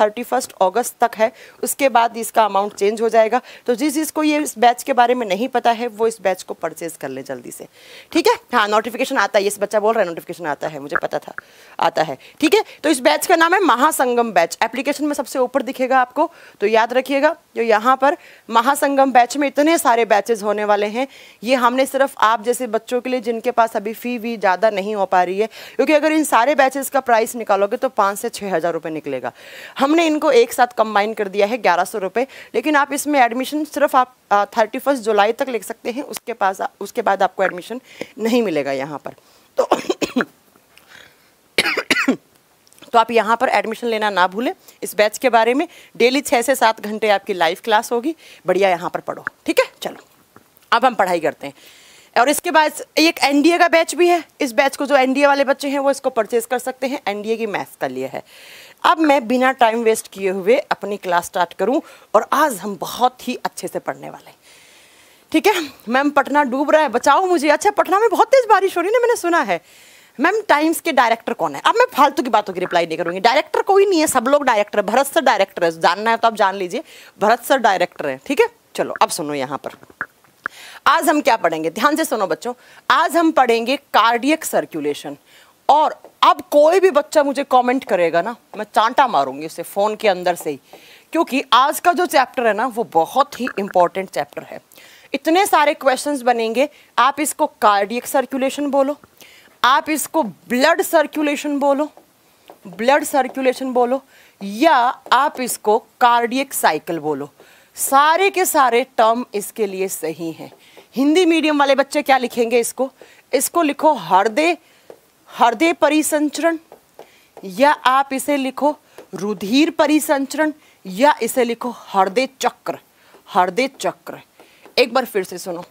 thirty first August तक है उसके बाद इसका अमाउंट चेंज हो जाएगा तो जिस जिसको ये इस बैच के बारे में नहीं पता है वो इस बैच को परचेज कर ले जल्दी से ठीक है हाँ नोटिफिकेशन आता है ये बच्चा बोल रहा है नोटिफिकेशन आता है मुझे पता था आता है ठीक है तो इस बैच का नाम है महासंगम बैच एप्लीकेशन में सबसे ऊपर दिखेगा आपको तो याद रखिएगा जो यहाँ पर महासंगम बैच में इतने सारे बैचेज होने वाले हैं ये हमने सिर्फ आप जैसे बच्चों के लिए जिनके पास अभी फ़ी भी ज़्यादा नहीं हो पा रही है क्योंकि अगर इन सारे बैचेस का प्राइस निकालोगे तो पाँच से छः हज़ार रुपये निकलेगा हम हमने इनको एक साथ कंबाइन कर दिया है ग्यारह सौ रुपये लेकिन आप इसमें एडमिशन सिर्फ आप थर्टी फर्स्ट जुलाई तक ले सकते हैं उसके पास उसके बाद आपको एडमिशन नहीं मिलेगा यहाँ पर तो तो आप यहाँ पर एडमिशन लेना ना भूलें इस बैच के बारे में डेली छः से सात घंटे आपकी लाइव क्लास होगी बढ़िया यहाँ पर पढ़ो ठीक है चलो अब हम पढ़ाई करते हैं और इसके बाद एक एनडीए का बैच भी है इस बैच को जो एनडीए वाले बच्चे हैं वो इसको परचेज कर सकते हैं एनडीए की मैथ्स का लिए है अब मैं बिना टाइम वेस्ट किए हुए अपनी क्लास स्टार्ट करूं और आज हम बहुत ही अच्छे से पढ़ने वाले हैं ठीक है मैम पटना डूब रहा है बचाओ मुझे अच्छा पटना में बहुत तेज बारिश हो रही है मैंने सुना है मैम टाइम्स के डायरेक्टर कौन है अब मैं फालतू की बातों की रिप्लाई नहीं करूंगी डायरेक्टर कोई नहीं है सब लोग डायरेक्टर है भरत सर डायरेक्टर है जानना है तो आप जान लीजिए भरत सर डायरेक्टर है ठीक है चलो अब सुनो यहाँ पर आज हम क्या पढ़ेंगे ध्यान से सुनो बच्चों आज हम पढ़ेंगे कार्डियक सर्कुलेशन और अब कोई भी बच्चा मुझे कमेंट करेगा ना मैं चांटा मारूंगी उसे फ़ोन के अंदर से ही क्योंकि आज का जो चैप्टर है ना वो बहुत ही इंपॉर्टेंट चैप्टर है इतने सारे क्वेश्चंस बनेंगे आप इसको कार्डियक सर्कुलेशन बोलो आप इसको ब्लड सर्कुलेशन बोलो ब्लड सर्कुलेशन बोलो या आप इसको कार्डियक साइकिल बोलो सारे के सारे टर्म इसके लिए सही हैं हिंदी मीडियम वाले बच्चे क्या लिखेंगे इसको इसको लिखो हृदय हृदय परिसंचरण या आप इसे लिखो रुधिर परिसंचरण या इसे लिखो हृदय चक्र हृदय चक्र एक बार फिर से सुनो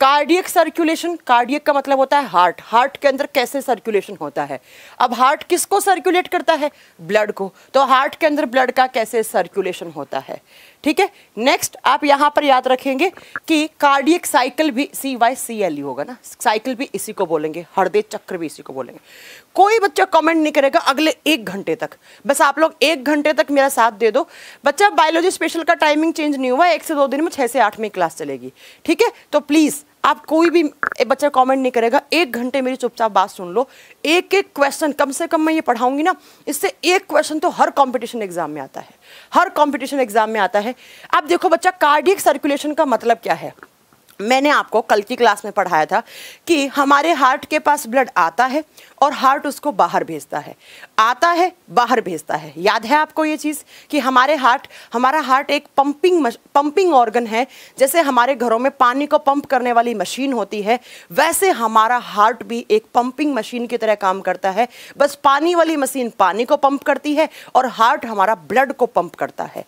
कार्डियक सर्कुलेशन कार्डियक का मतलब होता है हार्ट हार्ट के अंदर कैसे सर्कुलेशन होता है अब हार्ट किसको सर्कुलेट करता है ब्लड को तो हार्ट के अंदर ब्लड का कैसे सर्कुलेशन होता है ठीक है नेक्स्ट आप यहाँ पर याद रखेंगे कि कार्डियक साइकिल भी सी वाई सी एल ई होगा ना साइकिल भी इसी को बोलेंगे हृदय चक्र भी इसी को बोलेंगे कोई बच्चा कमेंट नहीं करेगा अगले एक घंटे तक बस आप लोग एक घंटे तक मेरा साथ दे दो बच्चा बायोलॉजी स्पेशल का टाइमिंग चेंज नहीं हुआ एक से दो दिन में छः से आठ में क्लास चलेगी ठीक है तो प्लीज़ आप कोई भी बच्चा कमेंट नहीं करेगा एक घंटे मेरी चुपचाप बात सुन लो एक एक क्वेश्चन कम से कम मैं ये पढ़ाऊंगी ना इससे एक क्वेश्चन तो हर कंपटीशन एग्जाम में आता है हर कंपटीशन एग्जाम में आता है आप देखो बच्चा कार्डियक सर्कुलेशन का मतलब क्या है मैंने आपको कल की क्लास में पढ़ाया था कि हमारे हार्ट के पास ब्लड आता है और हार्ट उसको बाहर भेजता है आता है बाहर भेजता है याद है आपको ये चीज़ कि हमारे हार्ट हमारा हार्ट एक पंपिंग पंपिंग ऑर्गन है जैसे हमारे घरों में पानी को पंप करने वाली मशीन होती है वैसे हमारा हार्ट भी एक पंपिंग मशीन की तरह काम करता है बस पानी वाली मशीन पानी को पंप करती है और हार्ट हमारा ब्लड को पंप करता है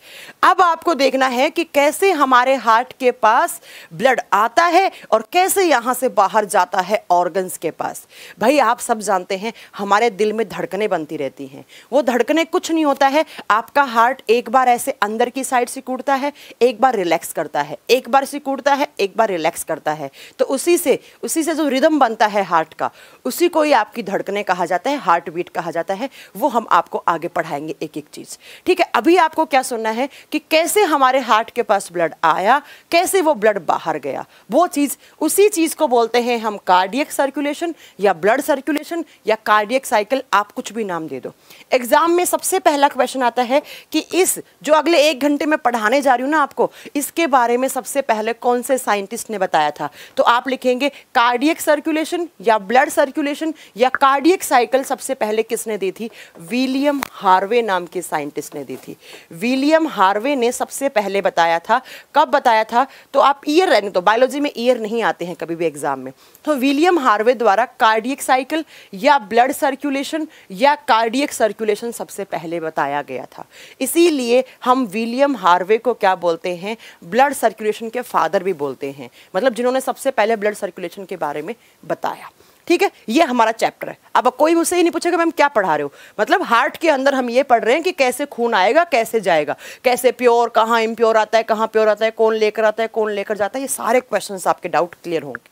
अब आपको देखना है कि कैसे हमारे हार्ट के पास ब्लड आता है और कैसे यहाँ से बाहर जाता है ऑर्गन्स के पास भाई आप सब जानते जानते हैं हमारे दिल में धड़कने बनती रहती हैं वो धड़कने कुछ नहीं होता है आपका हार्ट एक बार ऐसे अंदर की साइड से कूटता है एक बार रिलैक्स करता है एक बार से कूटता है एक बार रिलैक्स करता है तो उसी से उसी से जो रिदम बनता है हार्ट का उसी को ही आपकी धड़कने कहा जाता है हार्ट बीट कहा जाता है वो हम आपको आगे पढ़ाएंगे एक एक चीज़ ठीक है अभी आपको क्या सुनना है कि कैसे हमारे हार्ट के पास ब्लड आया कैसे वो ब्लड बाहर गया वो चीज़ उसी चीज़ को बोलते हैं हम कार्डियक सर्कुलेशन या ब्लड सर्कुलेशन या कार्डियक साइकिल आप कुछ भी नाम दे दो एग्जाम में सबसे पहला क्वेश्चन आता है कि इस जो अगले एक घंटे में पढ़ाने जा रही हूँ ना आपको इसके बारे में सबसे पहले कौन से साइंटिस्ट ने बताया था तो आप लिखेंगे कार्डियक सर्कुलेशन या ब्लड सर्कुलेशन या कार्डियक साइकिल सबसे पहले किसने दी थी विलियम हार्वे नाम के साइंटिस्ट ने दी थी विलियम हार्वे ने सबसे पहले बताया था कब बताया था तो आप ईयर रहने तो बायोलॉजी में ईयर नहीं आते हैं कभी भी एग्जाम में तो विलियम हार्वे द्वारा कार्डियक साइकिल या ब्लड सर्कुलेशन या कार्डियक सर्कुलेशन सबसे पहले बताया गया था इसीलिए हम विलियम हार्वे को क्या बोलते हैं ब्लड सर्कुलेशन के फादर भी बोलते हैं मतलब जिन्होंने सबसे पहले ब्लड सर्कुलेशन के बारे में बताया ठीक है ये हमारा चैप्टर है अब कोई मुझसे ही नहीं पूछेगा मैम क्या पढ़ा रहे हो मतलब हार्ट के अंदर हम ये पढ़ रहे हैं कि कैसे खून आएगा कैसे जाएगा कैसे प्योर कहाँ इम्प्योर आता है कहाँ प्योर आता है कौन लेकर आता है कौन लेकर जाता है ये सारे क्वेश्चन आपके डाउट क्लियर होंगे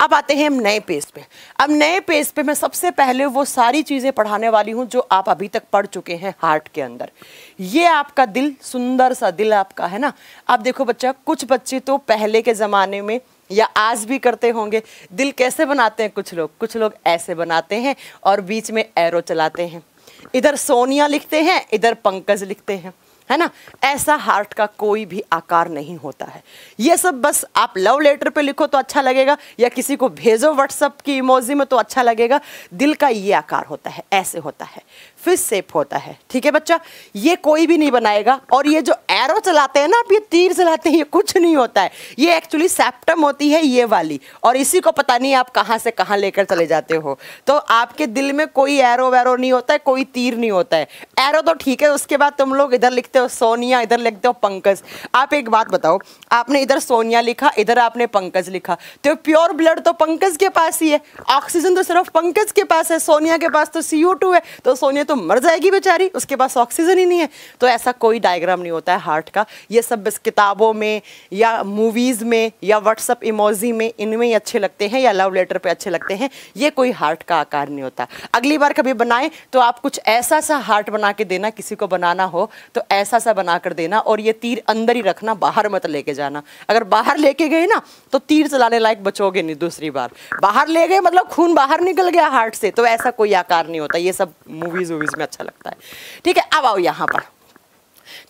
अब आते हैं हम नए पेज पे अब नए पेज पे मैं सबसे पहले वो सारी चीज़ें पढ़ाने वाली हूँ जो आप अभी तक पढ़ चुके हैं हार्ट के अंदर ये आपका दिल सुंदर सा दिल आपका है ना अब देखो बच्चा कुछ बच्चे तो पहले के ज़माने में या आज भी करते होंगे दिल कैसे बनाते हैं कुछ लोग कुछ लोग ऐसे बनाते हैं और बीच में एरो चलाते हैं इधर सोनिया लिखते हैं इधर पंकज लिखते हैं है ना ऐसा हार्ट का कोई भी आकार नहीं होता है ये सब बस आप लव लेटर पे लिखो तो अच्छा लगेगा या किसी को भेजो व्हाट्सअप की इमोजी में तो अच्छा लगेगा दिल का ये आकार होता है ऐसे होता है फिर सेप होता है ठीक है बच्चा ये कोई भी नहीं बनाएगा और ये जो एरो चलाते हैं ना आप ये तीर चलाते हैं ये कुछ नहीं होता है ये एक्चुअली सेप्टम होती है ये वाली और इसी को पता नहीं आप कहाँ से कहाँ लेकर चले जाते हो तो आपके दिल में कोई एरो वैरो नहीं होता है कोई तीर नहीं होता है एरो तो ठीक है उसके बाद तुम लोग इधर लिखते हो सोनिया इधर लिखते हो पंकज आप एक बात बताओ आपने इधर सोनिया लिखा इधर आपने पंकज लिखा तो प्योर ब्लड तो पंकज के पास ही है ऑक्सीजन तो सिर्फ पंकज के पास है सोनिया के पास तो सी है तो सोनिया तो मर जाएगी बेचारी उसके पास ऑक्सीजन ही नहीं है तो ऐसा कोई डायग्राम नहीं होता है हार्ट का ये सब बस किताबों में या मूवीज़ में या व्हाट्सअप इमोजी में इनमें ही अच्छे लगते हैं या लव लेटर पे अच्छे लगते हैं ये कोई हार्ट का आकार नहीं होता अगली बार कभी बनाएं तो आप कुछ ऐसा सा हार्ट बना के देना किसी को बनाना हो तो ऐसा सा बना कर देना और ये तीर अंदर ही रखना बाहर मत लेके जाना अगर बाहर लेके गए ना तो तीर चलाने लायक बचोगे नहीं दूसरी बार बाहर ले गए मतलब खून बाहर निकल गया हार्ट से तो ऐसा कोई आकार नहीं होता ये सब मूवीज़ वूवीज़ में अच्छा लगता है ठीक है अब आओ यहाँ पर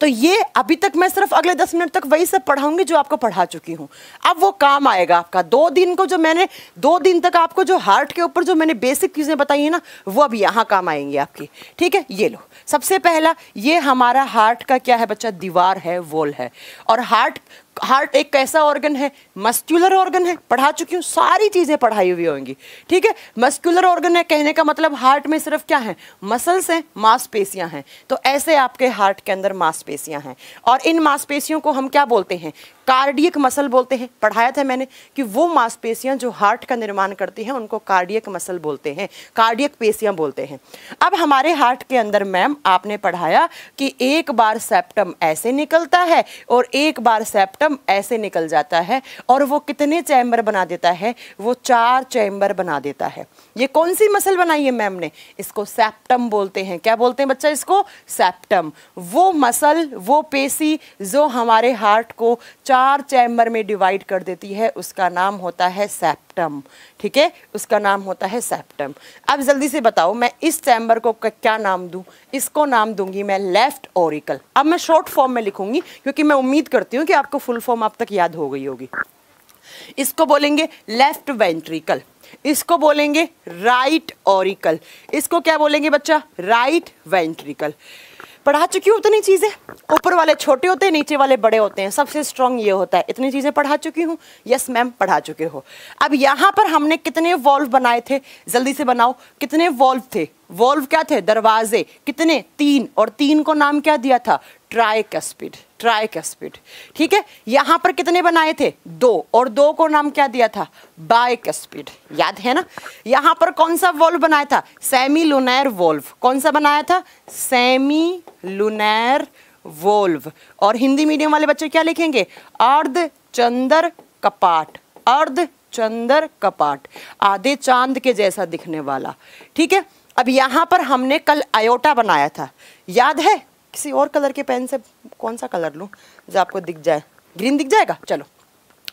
तो ये अभी तक मैं सिर्फ अगले दस मिनट तक वही सब पढ़ाऊंगी जो आपको पढ़ा चुकी हूँ अब वो काम आएगा आपका दो दिन को जो मैंने दो दिन तक आपको जो हार्ट के ऊपर जो मैंने बेसिक चीज़ें बताई हैं ना वो अब यहाँ काम आएंगी आपकी ठीक है ये लो सबसे पहला ये हमारा हार्ट का क्या है बच्चा दीवार है वॉल है और हार्ट हार्ट एक कैसा ऑर्गन है मस्क्युलर ऑर्गन है पढ़ा चुकी हूँ सारी चीज़ें पढ़ाई हुई होंगी ठीक है मस्क्युलर ऑर्गन है कहने का मतलब हार्ट में सिर्फ क्या है मसल्स हैं मांसपेशियाँ हैं तो ऐसे आपके हार्ट के अंदर मांसपेशियाँ हैं और इन मांसपेशियों को हम क्या बोलते हैं कार्डियक मसल बोलते हैं पढ़ाया था मैंने कि वो मांसपेशियां जो हार्ट का निर्माण करती हैं उनको कार्डियक मसल बोलते हैं कार्डियक पेशियां बोलते हैं अब हमारे हार्ट के अंदर मैम आपने पढ़ाया कि एक बार सेप्टम ऐसे निकलता है और एक बार सेप्टम ऐसे निकल जाता है और वो कितने चैम्बर बना देता है वो चार चैम्बर बना देता है ये कौन सी मसल बनाई है मैम ने इसको सेप्टम बोलते हैं क्या बोलते हैं बच्चा इसको सेप्टम वो मसल वो पेशी जो हमारे हार्ट को चार चार चैम्बर में डिवाइड कर देती है उसका नाम होता है सेप्टम ठीक है उसका नाम होता है सेप्टम अब जल्दी से बताओ मैं इस चैम्बर को क्या नाम दूँ इसको नाम दूंगी मैं लेफ्ट ओरिकल अब मैं शॉर्ट फॉर्म में लिखूंगी क्योंकि मैं उम्मीद करती हूँ कि आपको फुल फॉर्म अब तक याद हो गई होगी इसको बोलेंगे लेफ्ट वेंट्रिकल इसको बोलेंगे राइट ओरिकल इसको क्या बोलेंगे बच्चा राइट वेंट्रिकल पढ़ा चुकी हूँ उतनी चीज़ें ऊपर वाले छोटे होते हैं नीचे वाले बड़े होते हैं सबसे स्ट्रांग ये होता है इतनी चीज़ें पढ़ा चुकी हूँ यस मैम पढ़ा चुके हो अब यहाँ पर हमने कितने वॉल्व बनाए थे जल्दी से बनाओ कितने वॉल्व थे वॉल्व क्या थे दरवाजे कितने तीन और तीन को नाम क्या दिया था ट्राइकस्पिड ट्राइकस्पिड ठीक है यहां पर कितने बनाए थे दो और दो को नाम क्या दिया था बाइकस्पिड याद है ना यहां पर कौन सा वॉल्व बनाया था सेमी लुनैर वॉल्व कौन सा बनाया था सेमी लुनैर वोल्व और हिंदी मीडियम वाले बच्चे क्या लिखेंगे अर्ध चंदर कपाट अर्ध चंदर कपाट आधे चांद के जैसा दिखने वाला ठीक है अब यहाँ पर हमने कल आयोटा बनाया था याद है किसी और कलर के पेन से कौन सा कलर लूँ जो आपको दिख जाए ग्रीन दिख जाएगा चलो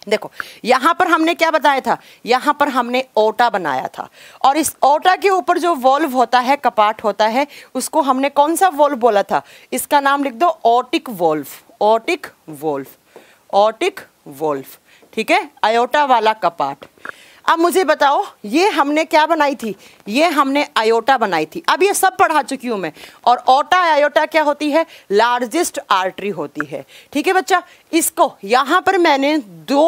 देखो यहाँ पर हमने क्या बताया था यहाँ पर हमने ओटा बनाया था और इस ओटा के ऊपर जो वॉल्व होता है कपाट होता है उसको हमने कौन सा वॉल्व बोला था इसका नाम लिख दो aortic valve aortic valve aortic valve ठीक है अयोटा वाला कपाट अब मुझे बताओ ये हमने क्या बनाई थी ये हमने आयोटा बनाई थी अब ये सब पढ़ा चुकी हूँ मैं और ओटा आयोटा क्या होती है लार्जेस्ट आर्टरी होती है ठीक है बच्चा इसको यहाँ पर मैंने दो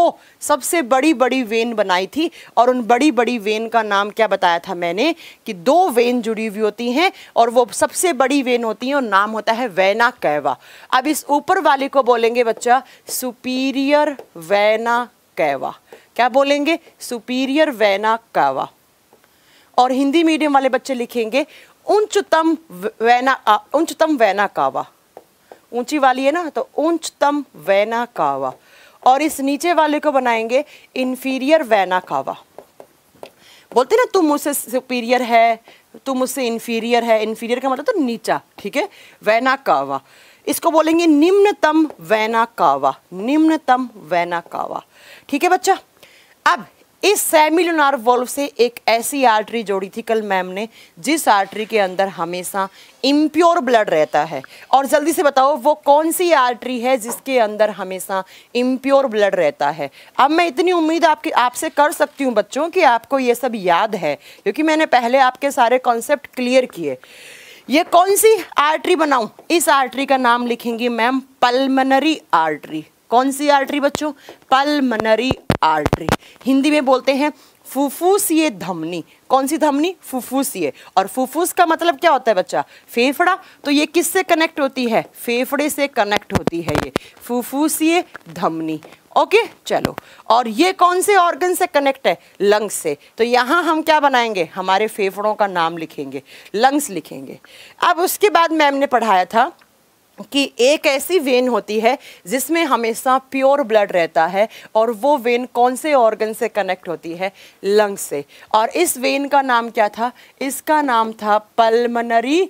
सबसे बड़ी बड़ी वेन बनाई थी और उन बड़ी बड़ी वेन का नाम क्या बताया था मैंने कि दो वेन जुड़ी हुई होती हैं और वो सबसे बड़ी वेन होती हैं और नाम होता है वैना कैवा अब इस ऊपर वाले को बोलेंगे बच्चा सुपीरियर वैना कैवा क्या बोलेंगे सुपीरियर वैना कावा और हिंदी मीडियम वाले बच्चे लिखेंगे उच्चतम वैना उच्चतम वैना कावा ऊंची वाली है ना तो उच्चतम वैना कावा और इस नीचे वाले को बनाएंगे इन्फीरियर वैना कावा बोलते ना तुम मुझसे सुपीरियर है तुम मुझसे इन्फीरियर है इन्फीरियर का मतलब तो नीचा ठीक है वैना कावा इसको बोलेंगे निम्नतम वैना कावा निम्नतम वैना कावा ठीक है बच्चा अब इस लोनार वॉल्व से एक ऐसी आर्टरी जोड़ी थी कल मैम ने जिस आर्टरी के अंदर हमेशा इम्प्योर ब्लड रहता है और जल्दी से बताओ वो कौन सी आर्टरी है जिसके अंदर हमेशा इम्प्योर ब्लड रहता है अब मैं इतनी उम्मीद आपकी आपसे कर सकती हूँ बच्चों कि आपको ये सब याद है क्योंकि मैंने पहले आपके सारे कॉन्सेप्ट क्लियर किए ये कौन सी आर्टरी बनाऊँ इस आर्टरी का नाम लिखेंगी मैम पलमनरी आर्टरी कौन सी आर्टरी बच्चों पलमनरी आर्टरी हिंदी में बोलते हैं फुफ्फुसीय धमनी कौन सी धमनी फुफ्फुसीय और फुफूस का मतलब क्या होता है बच्चा फेफड़ा तो ये किससे कनेक्ट होती है फेफड़े से कनेक्ट होती है ये फुफ्फुसीय धमनी ओके चलो और ये कौन से ऑर्गन से कनेक्ट है लंग्स से तो यहाँ हम क्या बनाएंगे हमारे फेफड़ों का नाम लिखेंगे लंग्स लिखेंगे अब उसके बाद मैम ने पढ़ाया था कि एक ऐसी वेन होती है जिसमें हमेशा प्योर ब्लड रहता है और वो वेन कौन से ऑर्गन से कनेक्ट होती है लंग से और इस वेन का नाम क्या था इसका नाम था पल्मनरी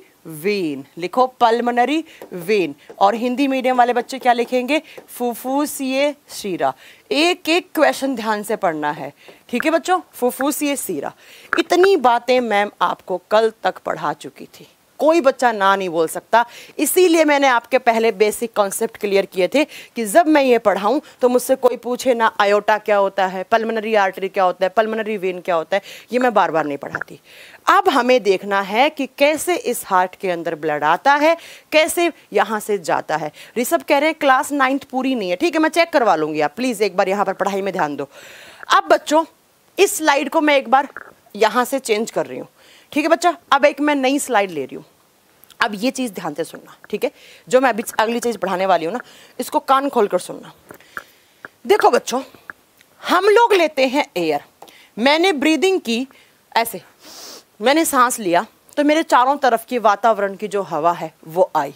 वेन लिखो पल्मनरी वेन और हिंदी मीडियम वाले बच्चे क्या लिखेंगे फुफूसिए शीरा एक एक क्वेश्चन ध्यान से पढ़ना है ठीक है बच्चों फुफूस ये सीरा इतनी बातें मैम आपको कल तक पढ़ा चुकी थी कोई बच्चा ना नहीं बोल सकता इसीलिए मैंने आपके पहले बेसिक कॉन्सेप्ट क्लियर किए थे कि जब मैं ये पढ़ाऊँ तो मुझसे कोई पूछे ना आयोटा क्या होता है पल्मनरी आर्टरी क्या होता है पल्मनरी वेन क्या होता है ये मैं बार बार नहीं पढ़ाती अब हमें देखना है कि कैसे इस हार्ट के अंदर ब्लड आता है कैसे यहाँ से जाता है ऋषभ कह रहे हैं क्लास नाइन्थ पूरी नहीं है ठीक है मैं चेक करवा लूँगी आप प्लीज़ एक बार यहाँ पर पढ़ाई में ध्यान दो अब बच्चों इस स्लाइड को मैं एक बार यहाँ से चेंज कर रही हूँ ठीक है बच्चा अब एक मैं नई स्लाइड ले रही हूँ अब ये चीज़ ध्यान से सुनना ठीक है जो मैं अभी अगली चीज़ पढ़ाने वाली हूँ ना इसको कान खोल कर सुनना देखो बच्चों हम लोग लेते हैं एयर मैंने ब्रीदिंग की ऐसे मैंने सांस लिया तो मेरे चारों तरफ की वातावरण की जो हवा है वो आई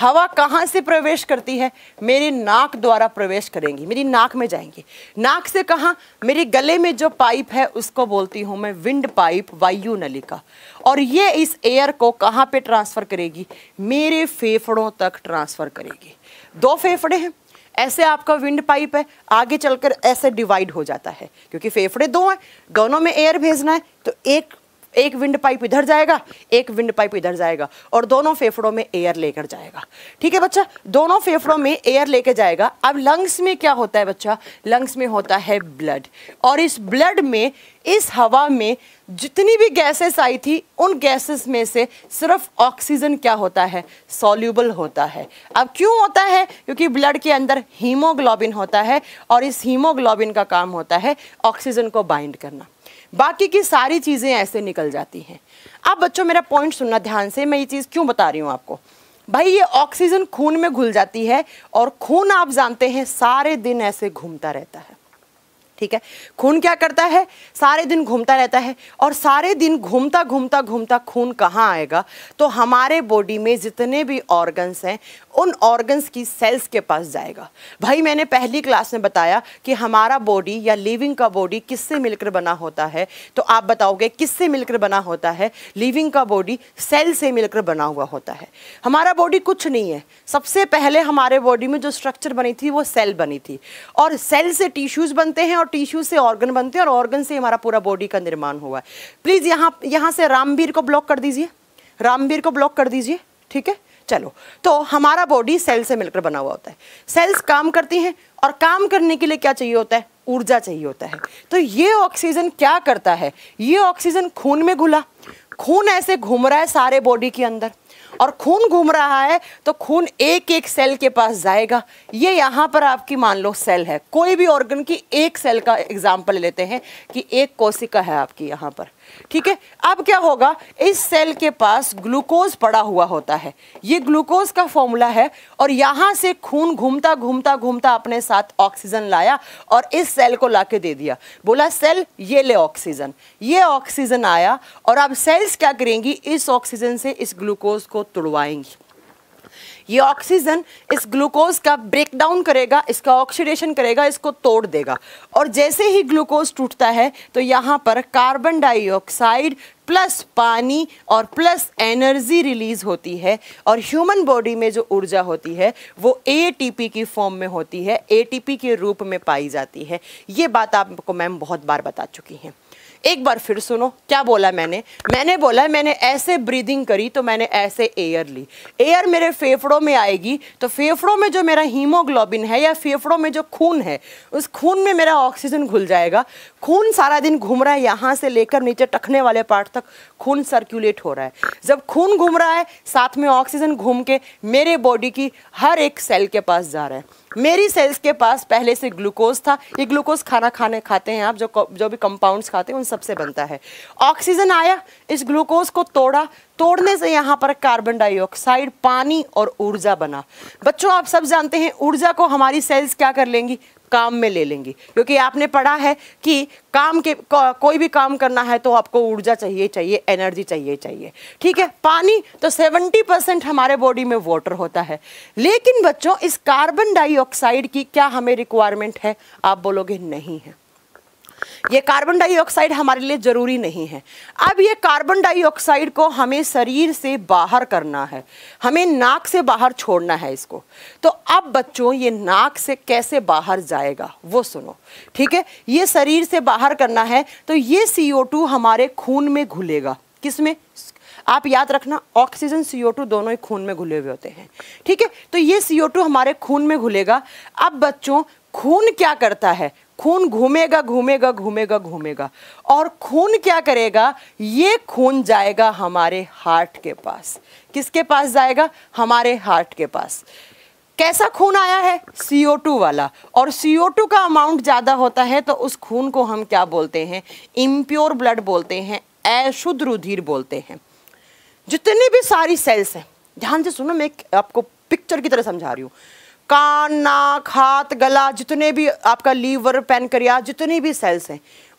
हवा कहाँ से प्रवेश करती है मेरी नाक द्वारा प्रवेश करेंगी मेरी नाक में जाएंगी नाक से कहाँ मेरे गले में जो पाइप है उसको बोलती हूँ मैं विंड पाइप वायु नलिका और ये इस एयर को कहाँ पे ट्रांसफ़र करेगी मेरे फेफड़ों तक ट्रांसफ़र करेगी दो फेफड़े हैं ऐसे आपका विंड पाइप है आगे चलकर ऐसे डिवाइड हो जाता है क्योंकि फेफड़े दो हैं दोनों में एयर भेजना है तो एक एक विंड पाइप इधर जाएगा एक विंड पाइप इधर जाएगा और दोनों फेफड़ों में एयर लेकर जाएगा ठीक है बच्चा दोनों फेफड़ों में एयर लेकर जाएगा अब लंग्स में क्या होता है बच्चा लंग्स में होता है ब्लड और इस ब्लड में इस हवा में जितनी भी गैसेस आई थी उन गैसेस में से सिर्फ ऑक्सीजन क्या होता है सॉल्यूबल होता है अब क्यों होता है क्योंकि ब्लड के अंदर हीमोग्लोबिन होता है और इस हीमोग्लोबिन का काम होता है ऑक्सीजन को बाइंड करना बाकी की सारी चीज़ें ऐसे निकल जाती हैं अब बच्चों मेरा पॉइंट सुनना ध्यान से मैं ये चीज़ क्यों बता रही हूँ आपको भाई ये ऑक्सीजन खून में घुल जाती है और खून आप जानते हैं सारे दिन ऐसे घूमता रहता है ठीक है खून क्या करता है सारे दिन घूमता रहता है और सारे दिन घूमता घूमता घूमता खून कहाँ आएगा तो हमारे बॉडी में जितने भी ऑर्गन्स हैं उन ऑर्गन्स की सेल्स के पास जाएगा भाई मैंने पहली क्लास में बताया कि हमारा बॉडी या लिविंग का बॉडी किससे मिलकर बना होता है तो आप बताओगे किससे मिलकर बना होता है लिविंग का बॉडी सेल से मिलकर बना हुआ होता है हमारा बॉडी कुछ नहीं है सबसे पहले हमारे बॉडी में जो स्ट्रक्चर बनी थी वो सेल बनी थी और सेल से टिश्यूज़ बनते हैं और टिश्यू से ऑर्गन बनते हैं और ऑर्गन से हमारा पूरा बॉडी का निर्माण हुआ है प्लीज़ यहाँ यहाँ से रामबीर को ब्लॉक कर दीजिए रामबीर को ब्लॉक कर दीजिए ठीक है चलो तो हमारा बॉडी सेल से मिलकर बना हुआ होता है सेल्स काम करती हैं और काम करने के लिए क्या चाहिए होता है ऊर्जा चाहिए होता है तो ये ऑक्सीजन क्या करता है ये ऑक्सीजन खून में घुला खून ऐसे घूम रहा है सारे बॉडी के अंदर और खून घूम रहा है तो खून एक एक सेल के पास जाएगा ये यहाँ पर आपकी मान लो सेल है कोई भी ऑर्गन की एक सेल का एग्जाम्पल लेते हैं कि एक कोशिका है आपकी यहाँ पर ठीक है अब क्या होगा इस सेल के पास ग्लूकोज पड़ा हुआ होता है ये ग्लूकोज का फॉर्मूला है और यहाँ से खून घूमता घूमता घूमता अपने साथ ऑक्सीजन लाया और इस सेल को ला दे दिया बोला सेल ये ले ऑक्सीजन ये ऑक्सीजन आया और अब सेल्स क्या करेंगी इस ऑक्सीजन से इस ग्लूकोज को तुड़वाएंगी ये ऑक्सीजन इस ग्लूकोज का ब्रेकडाउन करेगा इसका ऑक्सीडेशन करेगा इसको तोड़ देगा और जैसे ही ग्लूकोज टूटता है तो यहाँ पर कार्बन डाइऑक्साइड प्लस पानी और प्लस एनर्जी रिलीज होती है और ह्यूमन बॉडी में जो ऊर्जा होती है वो एटीपी की फॉर्म में होती है एटीपी के रूप में पाई जाती है ये बात आपको मैम बहुत बार बता चुकी हैं एक बार फिर सुनो क्या बोला मैंने मैंने बोला मैंने ऐसे ब्रीदिंग करी तो मैंने ऐसे एयर ली एयर मेरे फेफड़ों में आएगी तो फेफड़ों में जो मेरा हीमोग्लोबिन है या फेफड़ों में जो खून है उस खून में मेरा ऑक्सीजन घुल जाएगा खून सारा दिन घूम रहा है यहाँ से लेकर नीचे टखने वाले पार्ट तक खून सर्कुलेट हो रहा है जब खून घूम रहा है साथ में ऑक्सीजन घूम के मेरे बॉडी की हर एक सेल के पास जा रहा है मेरी सेल्स के पास पहले से ग्लूकोज था ये ग्लूकोज खाना खाने खाते हैं आप जो जो भी कंपाउंड्स खाते हैं उन सबसे बनता है ऑक्सीजन आया इस ग्लूकोज को तोड़ा तोड़ने से यहाँ पर कार्बन डाइऑक्साइड पानी और ऊर्जा बना बच्चों आप सब जानते हैं ऊर्जा को हमारी सेल्स क्या कर लेंगी काम में ले लेंगी क्योंकि आपने पढ़ा है कि काम के कोई भी काम करना है तो आपको ऊर्जा चाहिए चाहिए एनर्जी चाहिए चाहिए ठीक है पानी तो 70 परसेंट हमारे बॉडी में वाटर होता है लेकिन बच्चों इस कार्बन डाइऑक्साइड की क्या हमें रिक्वायरमेंट है आप बोलोगे नहीं है ये कार्बन डाइऑक्साइड हमारे लिए ज़रूरी नहीं है अब ये कार्बन डाइऑक्साइड को हमें शरीर से बाहर करना है हमें नाक से बाहर छोड़ना है इसको तो अब बच्चों ये नाक से कैसे बाहर जाएगा वो सुनो ठीक है ये शरीर से बाहर करना है तो ये सी हमारे खून में घुलेगा किस में आप याद रखना ऑक्सीजन टू दोनों ही खून में घुले हुए होते हैं ठीक है तो ये टू हमारे खून में घुलेगा अब बच्चों खून क्या करता है खून घूमेगा घूमेगा घूमेगा घूमेगा और खून क्या करेगा ये खून जाएगा हमारे हार्ट के पास किसके पास जाएगा हमारे हार्ट के पास कैसा खून आया है CO2 वाला और CO2 का अमाउंट ज़्यादा होता है तो उस खून को हम क्या बोलते हैं इम्प्योर ब्लड बोलते हैं अशुद्ध रुधिर बोलते हैं जितनी भी सारी सेल्स हैं ध्यान से सुनो मैं आपको पिक्चर की तरह समझा रही हूँ कान नाक हाथ गला जितने भी आपका लीवर पेनक्रिया जितनी भी सेल्स हैं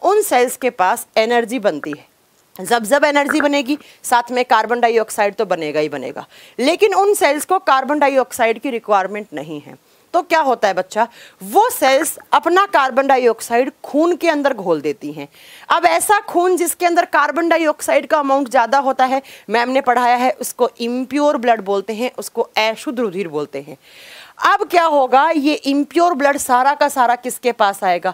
उन सेल्स के पास एनर्जी बनती है जब जब एनर्जी बनेगी साथ में कार्बन डाइऑक्साइड तो बनेगा ही बनेगा लेकिन उन सेल्स को कार्बन डाइऑक्साइड की रिक्वायरमेंट नहीं है तो क्या होता है बच्चा वो सेल्स अपना कार्बन डाइऑक्साइड खून के अंदर घोल देती हैं अब ऐसा खून जिसके अंदर कार्बन डाइऑक्साइड का अमाउंट ज़्यादा होता है मैम ने पढ़ाया है उसको इम्प्योर ब्लड बोलते हैं उसको अशुद्ध रुधिर बोलते हैं अब क्या होगा ये इम्प्योर ब्लड सारा का सारा किसके पास आएगा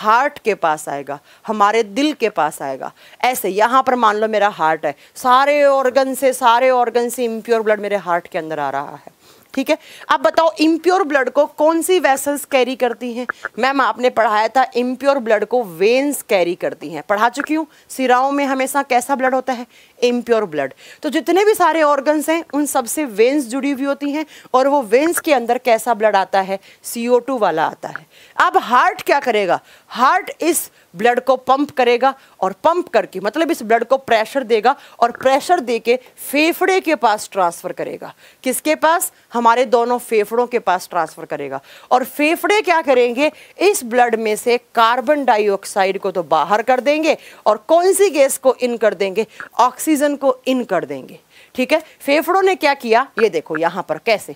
हार्ट के पास आएगा हमारे दिल के पास आएगा ऐसे यहाँ पर मान लो मेरा हार्ट है सारे ऑर्गन से सारे ऑर्गन से इम्प्योर ब्लड मेरे हार्ट के अंदर आ रहा है ठीक है अब बताओ इम्प्योर ब्लड को कौन सी वेसल्स कैरी करती हैं मैम आपने पढ़ाया था इम्प्योर ब्लड को वेन्स कैरी करती हैं पढ़ा चुकी हूँ सिराओं में हमेशा कैसा ब्लड होता है इम्प्योर ब्लड तो जितने भी सारे ऑर्गन्स हैं उन सबसे वेंस जुड़ी हुई होती हैं और वो वेंस के अंदर कैसा ब्लड आता है सी वाला आता है अब हार्ट क्या करेगा हार्ट इस ब्लड को पंप करेगा और पंप करके मतलब इस ब्लड को प्रेशर देगा और प्रेशर दे के फेफड़े के पास ट्रांसफ़र करेगा किसके पास हमारे दोनों फेफड़ों के पास ट्रांसफ़र करेगा और फेफड़े क्या करेंगे इस ब्लड में से कार्बन डाइऑक्साइड को तो बाहर कर देंगे और कौन सी गैस को इन कर देंगे ऑक्सीजन ऑक्सीजन को इन कर देंगे ठीक है फेफड़ों ने क्या किया ये देखो यहाँ पर कैसे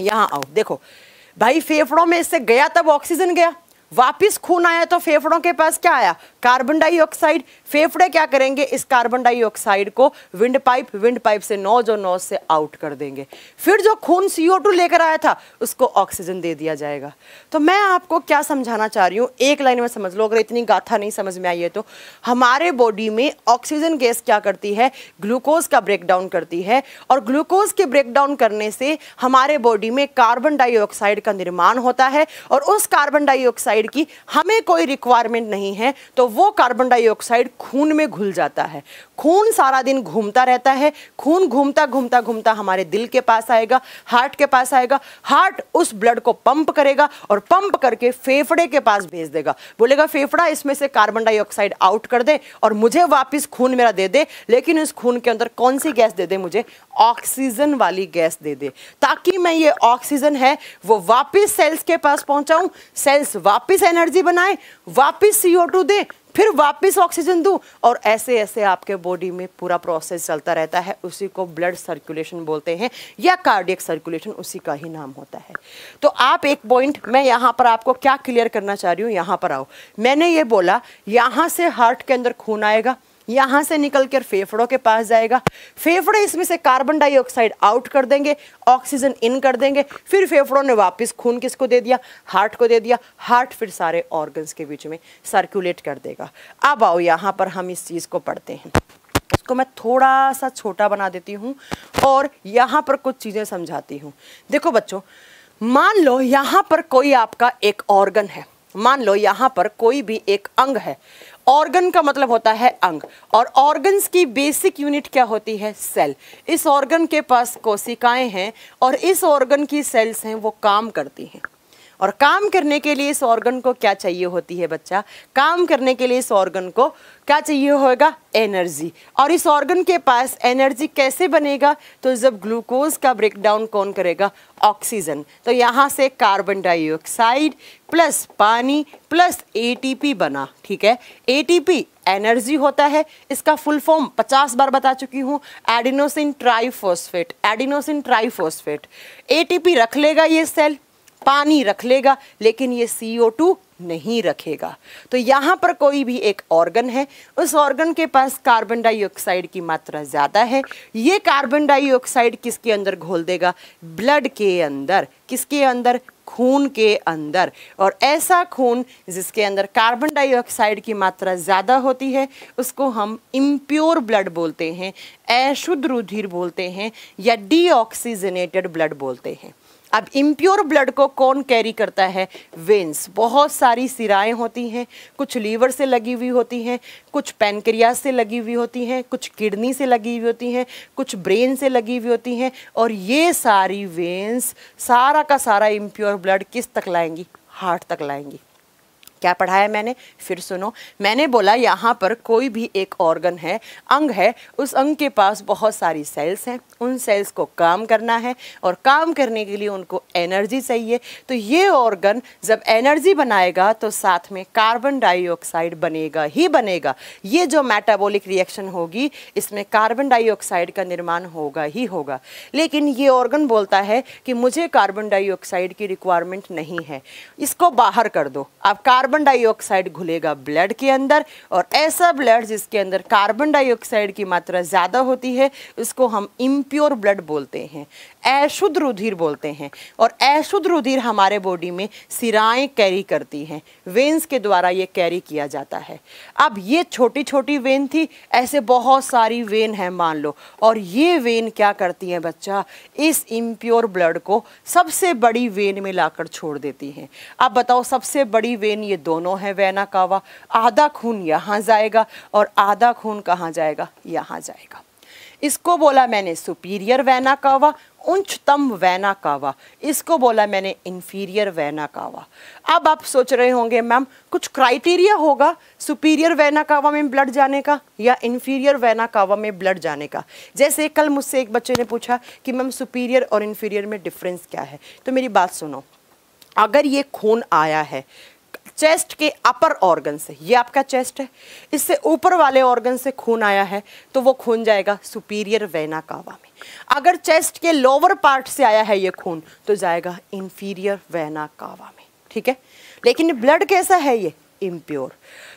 यहाँ आओ देखो भाई फेफड़ों में इससे गया तब ऑक्सीजन गया वापस खून आया तो फेफड़ों के पास क्या आया कार्बन डाइऑक्साइड फेफड़े क्या करेंगे इस कार्बन डाइऑक्साइड को विंड पाइप विंड पाइप से नोज और नोज से आउट कर देंगे फिर जो खून सीओ टू लेकर आया था उसको ऑक्सीजन दे दिया जाएगा तो मैं आपको क्या समझाना चाह रही हूँ एक लाइन में समझ लो अगर इतनी गाथा नहीं समझ में आई है तो हमारे बॉडी में ऑक्सीजन गैस क्या करती है ग्लूकोज का ब्रेकडाउन करती है और ग्लूकोज के ब्रेकडाउन करने से हमारे बॉडी में कार्बन डाइऑक्साइड का निर्माण होता है और उस कार्बन डाइऑक्साइड की हमें कोई रिक्वायरमेंट नहीं है तो वो कार्बन डाइऑक्साइड खून में घुल जाता है खून सारा दिन घूमता रहता है खून घूमता घूमता घूमता हमारे दिल के पास आएगा हार्ट के पास आएगा हार्ट उस ब्लड को पंप करेगा और पंप करके फेफड़े के पास भेज देगा बोलेगा फेफड़ा इसमें से कार्बन डाइऑक्साइड आउट कर दे और मुझे वापस खून मेरा दे दे लेकिन इस खून के अंदर कौन सी गैस दे दे मुझे ऑक्सीजन वाली गैस दे दे ताकि मैं ये ऑक्सीजन है वो वापस सेल्स के पास पहुंचाऊं सेल्स वापस एनर्जी बनाए वापस सीओ दे फिर वापस ऑक्सीजन दूं और ऐसे ऐसे आपके बॉडी में पूरा प्रोसेस चलता रहता है उसी को ब्लड सर्कुलेशन बोलते हैं या कार्डियक सर्कुलेशन उसी का ही नाम होता है तो आप एक पॉइंट मैं यहाँ पर आपको क्या क्लियर करना चाह रही हूँ यहाँ पर आओ मैंने ये बोला यहाँ से हार्ट के अंदर खून आएगा यहाँ से निकल कर फेफड़ों के पास जाएगा फेफड़े इसमें से कार्बन डाइऑक्साइड आउट कर देंगे ऑक्सीजन इन कर देंगे फिर फेफड़ों ने वापस खून किसको दे दिया हार्ट को दे दिया हार्ट फिर सारे ऑर्गन्स के बीच में सर्कुलेट कर देगा अब आओ यहाँ पर हम इस चीज़ को पढ़ते हैं इसको मैं थोड़ा सा छोटा बना देती हूँ और यहाँ पर कुछ चीज़ें समझाती हूँ देखो बच्चों मान लो यहाँ पर कोई आपका एक ऑर्गन है मान लो यहाँ पर कोई भी एक अंग है ऑर्गन का मतलब होता है अंग और ऑर्गन्स की बेसिक यूनिट क्या होती है सेल इस ऑर्गन के पास कोशिकाएं हैं और इस ऑर्गन की सेल्स हैं वो काम करती हैं और काम करने के लिए इस ऑर्गन को क्या चाहिए होती है बच्चा काम करने के लिए इस ऑर्गन को क्या चाहिए होगा एनर्जी और इस ऑर्गन के पास एनर्जी कैसे बनेगा तो जब ग्लूकोज का ब्रेकडाउन कौन करेगा ऑक्सीजन तो यहाँ से कार्बन डाइऑक्साइड प्लस पानी प्लस एटीपी बना ठीक है एटीपी एनर्जी होता है इसका फुल फॉर्म 50 बार बता चुकी हूँ adenosine triphosphate adenosine triphosphate ATP रख लेगा ये सेल पानी रख लेगा लेकिन ये सी ओ टू नहीं रखेगा तो यहाँ पर कोई भी एक ऑर्गन है उस ऑर्गन के पास कार्बन डाइऑक्साइड की मात्रा ज़्यादा है ये कार्बन डाइऑक्साइड किसके अंदर घोल देगा ब्लड के अंदर किसके अंदर खून के अंदर और ऐसा खून जिसके अंदर कार्बन डाइऑक्साइड की मात्रा ज़्यादा होती है उसको हम इम्प्योर ब्लड बोलते हैं अशुद्ध रुधिर बोलते हैं या डीऑक्सीजनेटेड ब्लड बोलते हैं अब इम्प्योर ब्लड को कौन कैरी करता है वेंस बहुत सारी सिराएं होती हैं कुछ लीवर से लगी हुई होती हैं कुछ पैनक्रिया से लगी हुई होती हैं कुछ किडनी से लगी हुई होती हैं कुछ ब्रेन से लगी हुई होती हैं और ये सारी वेंस सारा का सारा इम्प्योर ब्लड किस तक लाएंगी हार्ट तक लाएंगी क्या पढ़ाया मैंने फिर सुनो मैंने बोला यहाँ पर कोई भी एक ऑर्गन है अंग है उस अंग के पास बहुत सारी सेल्स हैं उन सेल्स को काम करना है और काम करने के लिए उनको एनर्जी चाहिए तो ये ऑर्गन जब एनर्जी बनाएगा तो साथ में कार्बन डाइऑक्साइड बनेगा ही बनेगा ये जो मेटाबॉलिक रिएक्शन होगी इसमें कार्बन डाइऑक्साइड का निर्माण होगा ही होगा लेकिन ये ऑर्गन बोलता है कि मुझे कार्बन डाइऑक्साइड की रिक्वायरमेंट नहीं है इसको बाहर कर दो आप कार्बन कार्बन डाइऑक्साइड घुलेगा ब्लड के अंदर और ऐसा ब्लड जिसके अंदर कार्बन डाइऑक्साइड की मात्रा ज़्यादा होती है उसको हम इम्प्योर ब्लड बोलते हैं अशुद्ध रुधिर बोलते हैं और अशुद्ध रुधिर हमारे बॉडी में सिराएँ कैरी करती हैं वेन्स के द्वारा ये कैरी किया जाता है अब ये छोटी छोटी वेन थी ऐसे बहुत सारी वेन है मान लो और ये वेन क्या करती हैं बच्चा इस इम्प्योर ब्लड को सबसे बड़ी वेन में लाकर छोड़ देती हैं अब बताओ सबसे बड़ी वेन ये दोनों है वैना कावा आधा खून यहाँ जाएगा और आधा खून कहाँ जाएगा यहाँ जाएगा इसको बोला मैंने सुपीरियर वैना कावा उच्चतम वैना कावा इसको बोला मैंने इन्फीरियर वैना कावा अब आप सोच रहे होंगे मैम कुछ क्राइटेरिया होगा सुपीरियर वैना कावा में ब्लड जाने का या इन्फीरियर वैना कावा में ब्लड जाने का जैसे कल मुझसे एक बच्चे ने पूछा कि मैम सुपीरियर और इन्फीरियर में डिफरेंस क्या है तो मेरी बात सुनो अगर ये खून आया है चेस्ट के अपर ऑर्गन से ये आपका चेस्ट है इससे ऊपर वाले ऑर्गन से खून आया है तो वो खून जाएगा सुपीरियर वेना कावा में अगर चेस्ट के लोअर पार्ट से आया है ये खून तो जाएगा इंफीरियर वेना कावा में ठीक है लेकिन ब्लड कैसा है ये इम्प्योर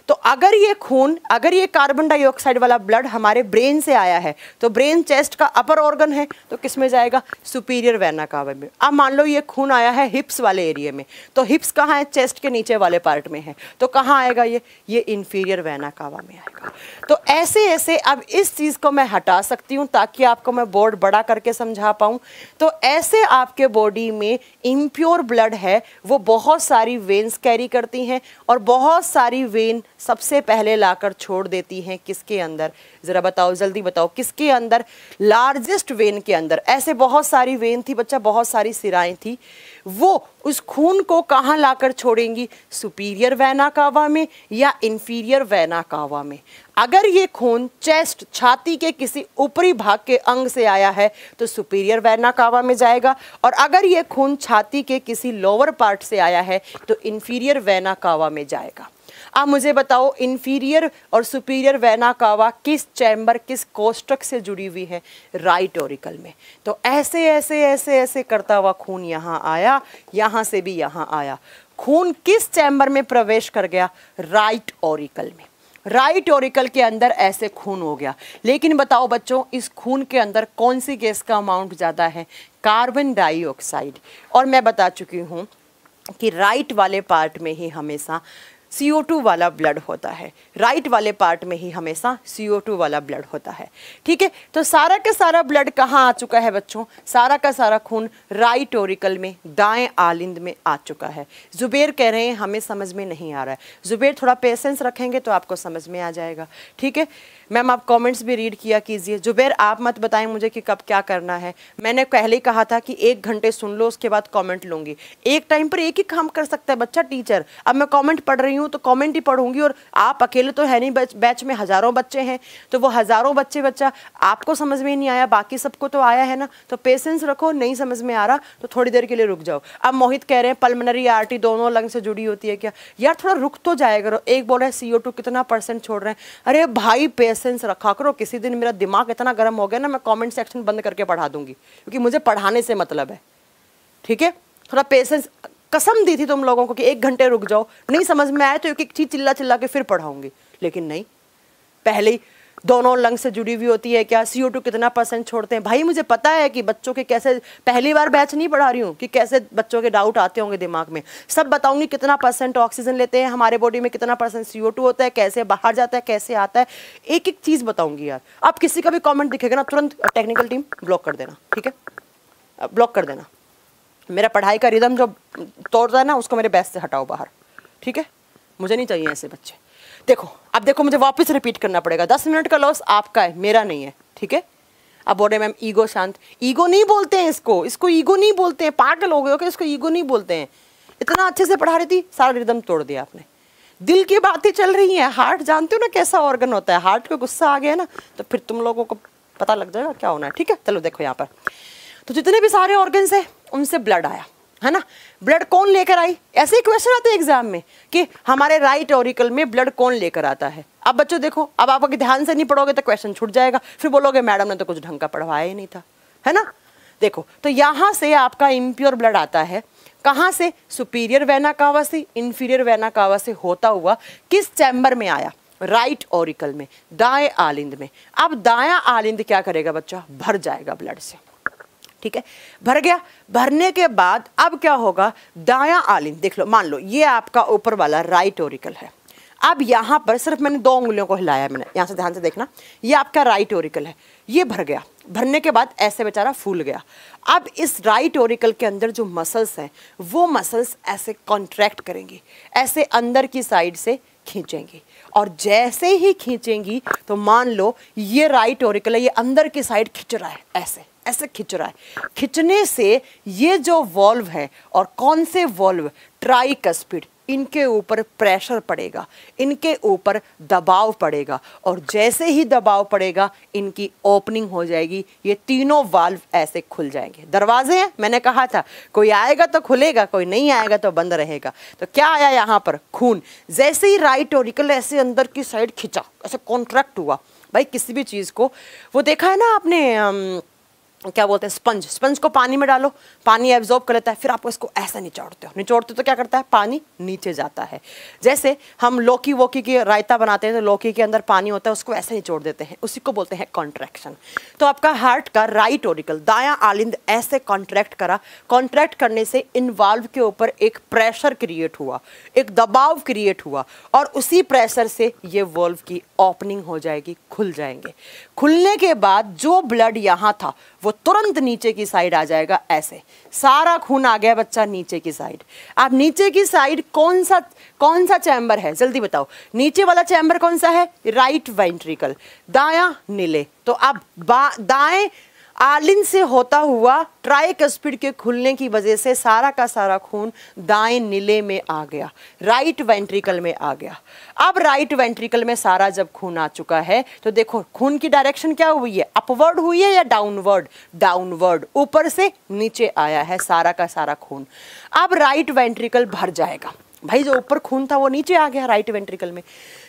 तो अगर ये खून अगर ये कार्बन डाइऑक्साइड वाला ब्लड हमारे ब्रेन से आया है तो ब्रेन चेस्ट का अपर ऑर्गन है तो किस में जाएगा सुपीरियर वैना कावा में अब मान लो ये खून आया है हिप्स वाले एरिया में तो हिप्स कहाँ है चेस्ट के नीचे वाले पार्ट में है तो कहाँ आएगा ये ये इन्फीरियर वैना कावा में आएगा तो ऐसे ऐसे अब इस चीज़ को मैं हटा सकती हूँ ताकि आपको मैं बोर्ड बड़ा करके समझा पाऊँ तो ऐसे आपके बॉडी में इम्प्योर ब्लड है वो बहुत सारी वेन्स कैरी करती हैं और बहुत सारी वेन सबसे पहले लाकर छोड़ देती हैं किसके अंदर ज़रा बताओ जल्दी बताओ किसके अंदर लार्जेस्ट वेन के अंदर ऐसे बहुत सारी वेन थी बच्चा बहुत सारी सिराएं थी वो उस खून को कहाँ लाकर छोड़ेंगी सुपीरियर वैना कावा में या इन्फीरियर वैना कावा में अगर ये खून चेस्ट छाती के किसी ऊपरी भाग के अंग से आया है तो सुपीरियर वैना कावा में जाएगा और अगर ये खून छाती के किसी लोअर पार्ट से आया है तो इन्फीरियर वैना कावा में जाएगा आप मुझे बताओ इन्फीरियर और सुपीरियर वैना कावा किस चैम्बर किस कोष्टक से जुड़ी हुई है राइट ओरिकल में तो ऐसे ऐसे ऐसे ऐसे करता हुआ खून यहाँ आया यहाँ से भी यहाँ आया खून किस चैम्बर में प्रवेश कर गया राइट ओरिकल में राइट ओरिकल के अंदर ऐसे खून हो गया लेकिन बताओ बच्चों इस खून के अंदर कौन सी गैस का अमाउंट ज़्यादा है कार्बन डाइऑक्साइड और मैं बता चुकी हूँ कि राइट वाले पार्ट में ही हमेशा CO2 वाला ब्लड होता है राइट वाले पार्ट में ही हमेशा CO2 वाला ब्लड होता है ठीक है तो सारा का सारा ब्लड कहाँ आ चुका है बच्चों सारा का सारा खून राइट ओरिकल में दाएं आलिंद में आ चुका है जुबेर कह रहे हैं हमें समझ में नहीं आ रहा है जुबेर थोड़ा पेशेंस रखेंगे तो आपको समझ में आ जाएगा ठीक है मैम आप कमेंट्स भी रीड किया कीजिए जुबेर आप मत बताएं मुझे कि कब क्या करना है मैंने पहले ही कहा था कि एक घंटे सुन लो उसके बाद कमेंट लूंगी एक टाइम पर एक ही काम कर सकता है बच्चा टीचर अब मैं कमेंट पढ़ रही हूँ तो कमेंट ही पढ़ूंगी और आप अकेले तो है नहीं बैच में हज़ारों बच्चे हैं तो वो हज़ारों बच्चे बच्चा आपको समझ में नहीं आया बाकी सबको तो आया है ना तो पेशेंस रखो नहीं समझ में आ रहा तो थोड़ी देर के लिए रुक जाओ अब मोहित कह रहे हैं पल्मनरी आर दोनों लंग से जुड़ी होती है क्या यार थोड़ा रुक तो जाएगा एक बोल रहे हैं सी कितना परसेंट छोड़ रहे हैं अरे भाई पेश सेंस रखा करो किसी दिन मेरा दिमाग इतना गर्म हो गया ना मैं कमेंट सेक्शन बंद करके पढ़ा दूंगी क्योंकि मुझे पढ़ाने से मतलब है ठीक है थोड़ा पेशेंस कसम दी थी तुम लोगों को कि एक घंटे रुक जाओ नहीं समझ में आए तो एक एक चीज़ चिल्ला चिल्ला के फिर पढ़ाऊंगी लेकिन नहीं पहले ही दोनों लंग से जुड़ी हुई होती है क्या सी ओ टू कितना परसेंट छोड़ते हैं भाई मुझे पता है कि बच्चों के कैसे पहली बार बैच नहीं पढ़ा रही हूँ कि कैसे बच्चों के डाउट आते होंगे दिमाग में सब बताऊंगी कितना परसेंट ऑक्सीजन लेते हैं हमारे बॉडी में कितना परसेंट सी ओ टू होता है कैसे बाहर जाता है कैसे आता है एक एक चीज़ बताऊंगी यार आप किसी का भी कॉमेंट दिखेगा ना तुरंत टेक्निकल टीम ब्लॉक कर देना ठीक है ब्लॉक कर देना मेरा पढ़ाई का रिदम जो तोड़ता है ना उसको मेरे बैच से हटाओ बाहर ठीक है मुझे नहीं चाहिए ऐसे बच्चे देखो अब देखो मुझे वापस रिपीट करना पड़ेगा दस मिनट का लॉस आपका है मेरा नहीं है ठीक है अब बोल रहे मैम ईगो शांत ईगो नहीं बोलते हैं इसको इसको ईगो नहीं बोलते हैं पागल हो गए हो कि इसको ईगो नहीं बोलते हैं इतना अच्छे से पढ़ा रही थी सारा रिदम तोड़ दिया आपने दिल की बातें चल रही हैं हार्ट जानते हो ना कैसा ऑर्गन होता है हार्ट को गुस्सा आ गया ना तो फिर तुम लोगों को पता लग जाएगा क्या होना है ठीक है चलो देखो यहाँ पर तो जितने भी सारे ऑर्गन्स हैं उनसे ब्लड आया है ना ब्लड कौन लेकर आई ऐसे ही क्वेश्चन आते हैं एग्जाम में कि हमारे राइट ऑरिकल में ब्लड कौन लेकर आता है अब बच्चों देखो अब आप अगर ध्यान से नहीं पढ़ोगे तो क्वेश्चन छूट जाएगा फिर बोलोगे मैडम ने तो कुछ ढंग का पढ़वाया ही नहीं था है ना देखो तो यहाँ से आपका इम्प्योर ब्लड आता है कहाँ से सुपीरियर वैना कावा से इन्फीरियर वैना कावा से होता हुआ किस चैम्बर में आया राइट ऑरिकल में दाएं आलिंद में अब दाया आलिंद क्या करेगा बच्चा भर जाएगा ब्लड से ठीक है भर गया भरने के बाद अब क्या होगा दाया आलिन देख लो मान लो ये आपका ऊपर वाला राइट ओरिकल है अब यहाँ पर सिर्फ मैंने दो उंगलियों को हिलाया मैंने यहाँ से ध्यान से देखना ये आपका राइट ओरिकल है ये भर गया भरने के बाद ऐसे बेचारा फूल गया अब इस राइट ओरिकल के अंदर जो मसल्स हैं वो मसल्स ऐसे कॉन्ट्रैक्ट करेंगी ऐसे अंदर की साइड से खींचेंगी और जैसे ही खींचेंगी तो मान लो ये राइट ओरिकल है ये अंदर की साइड खिंच रहा है ऐसे ऐसे खिंच रहा है खिंचने से ये जो वॉल्व है और कौन से वॉल्व ट्राई कस्पिड इनके ऊपर प्रेशर पड़ेगा इनके ऊपर दबाव पड़ेगा और जैसे ही दबाव पड़ेगा इनकी ओपनिंग हो जाएगी ये तीनों वाल्व ऐसे खुल जाएंगे दरवाजे हैं मैंने कहा था कोई आएगा तो खुलेगा कोई नहीं आएगा तो बंद रहेगा तो क्या आया यहाँ पर खून जैसे ही राइट ओरिकल ऐसे अंदर की साइड खिंचा ऐसे कॉन्ट्रैक्ट हुआ भाई किसी भी चीज़ को वो देखा है ना आपने क्या बोलते हैं स्पंज स्पंज को पानी में डालो पानी एब्जॉर्ब कर लेता है फिर आपको इसको ऐसा निचोड़ते हो निचोड़ते तो क्या करता है पानी नीचे जाता है जैसे हम लौकी वोकी की रायता बनाते हैं तो लौकी के अंदर पानी होता है उसको ऐसे निचोड़ देते हैं उसी को बोलते हैं कॉन्ट्रैक्शन तो आपका हार्ट का राइट ओरिकल दाया आलिंद ऐसे कॉन्ट्रैक्ट करा कॉन्ट्रैक्ट करने से इन्वाल्व के ऊपर एक प्रेशर क्रिएट हुआ एक दबाव क्रिएट हुआ और उसी प्रेशर से ये वॉल्व की ओपनिंग हो जाएगी खुल जाएंगे खुलने के बाद जो ब्लड यहाँ था वो तुरंत नीचे की साइड आ जाएगा ऐसे सारा खून आ गया बच्चा नीचे की साइड आप नीचे की साइड कौन सा कौन सा चैम्बर है जल्दी बताओ नीचे वाला चैम्बर कौन सा है राइट वेंट्रिकल दाया नीले तो अब दाएं आलिन से होता हुआ ट्राइक स्पीड के खुलने की वजह से सारा का सारा खून दाएं नीले में आ गया राइट वेंट्रिकल में आ गया अब राइट वेंट्रिकल में सारा जब खून आ चुका है तो देखो खून की डायरेक्शन क्या हुई है अपवर्ड हुई है या डाउनवर्ड डाउनवर्ड ऊपर से नीचे आया है सारा का सारा खून अब राइट वेंट्रिकल भर जाएगा भाई जो ऊपर खून था वो नीचे आ गया राइट वेंट्रिकल में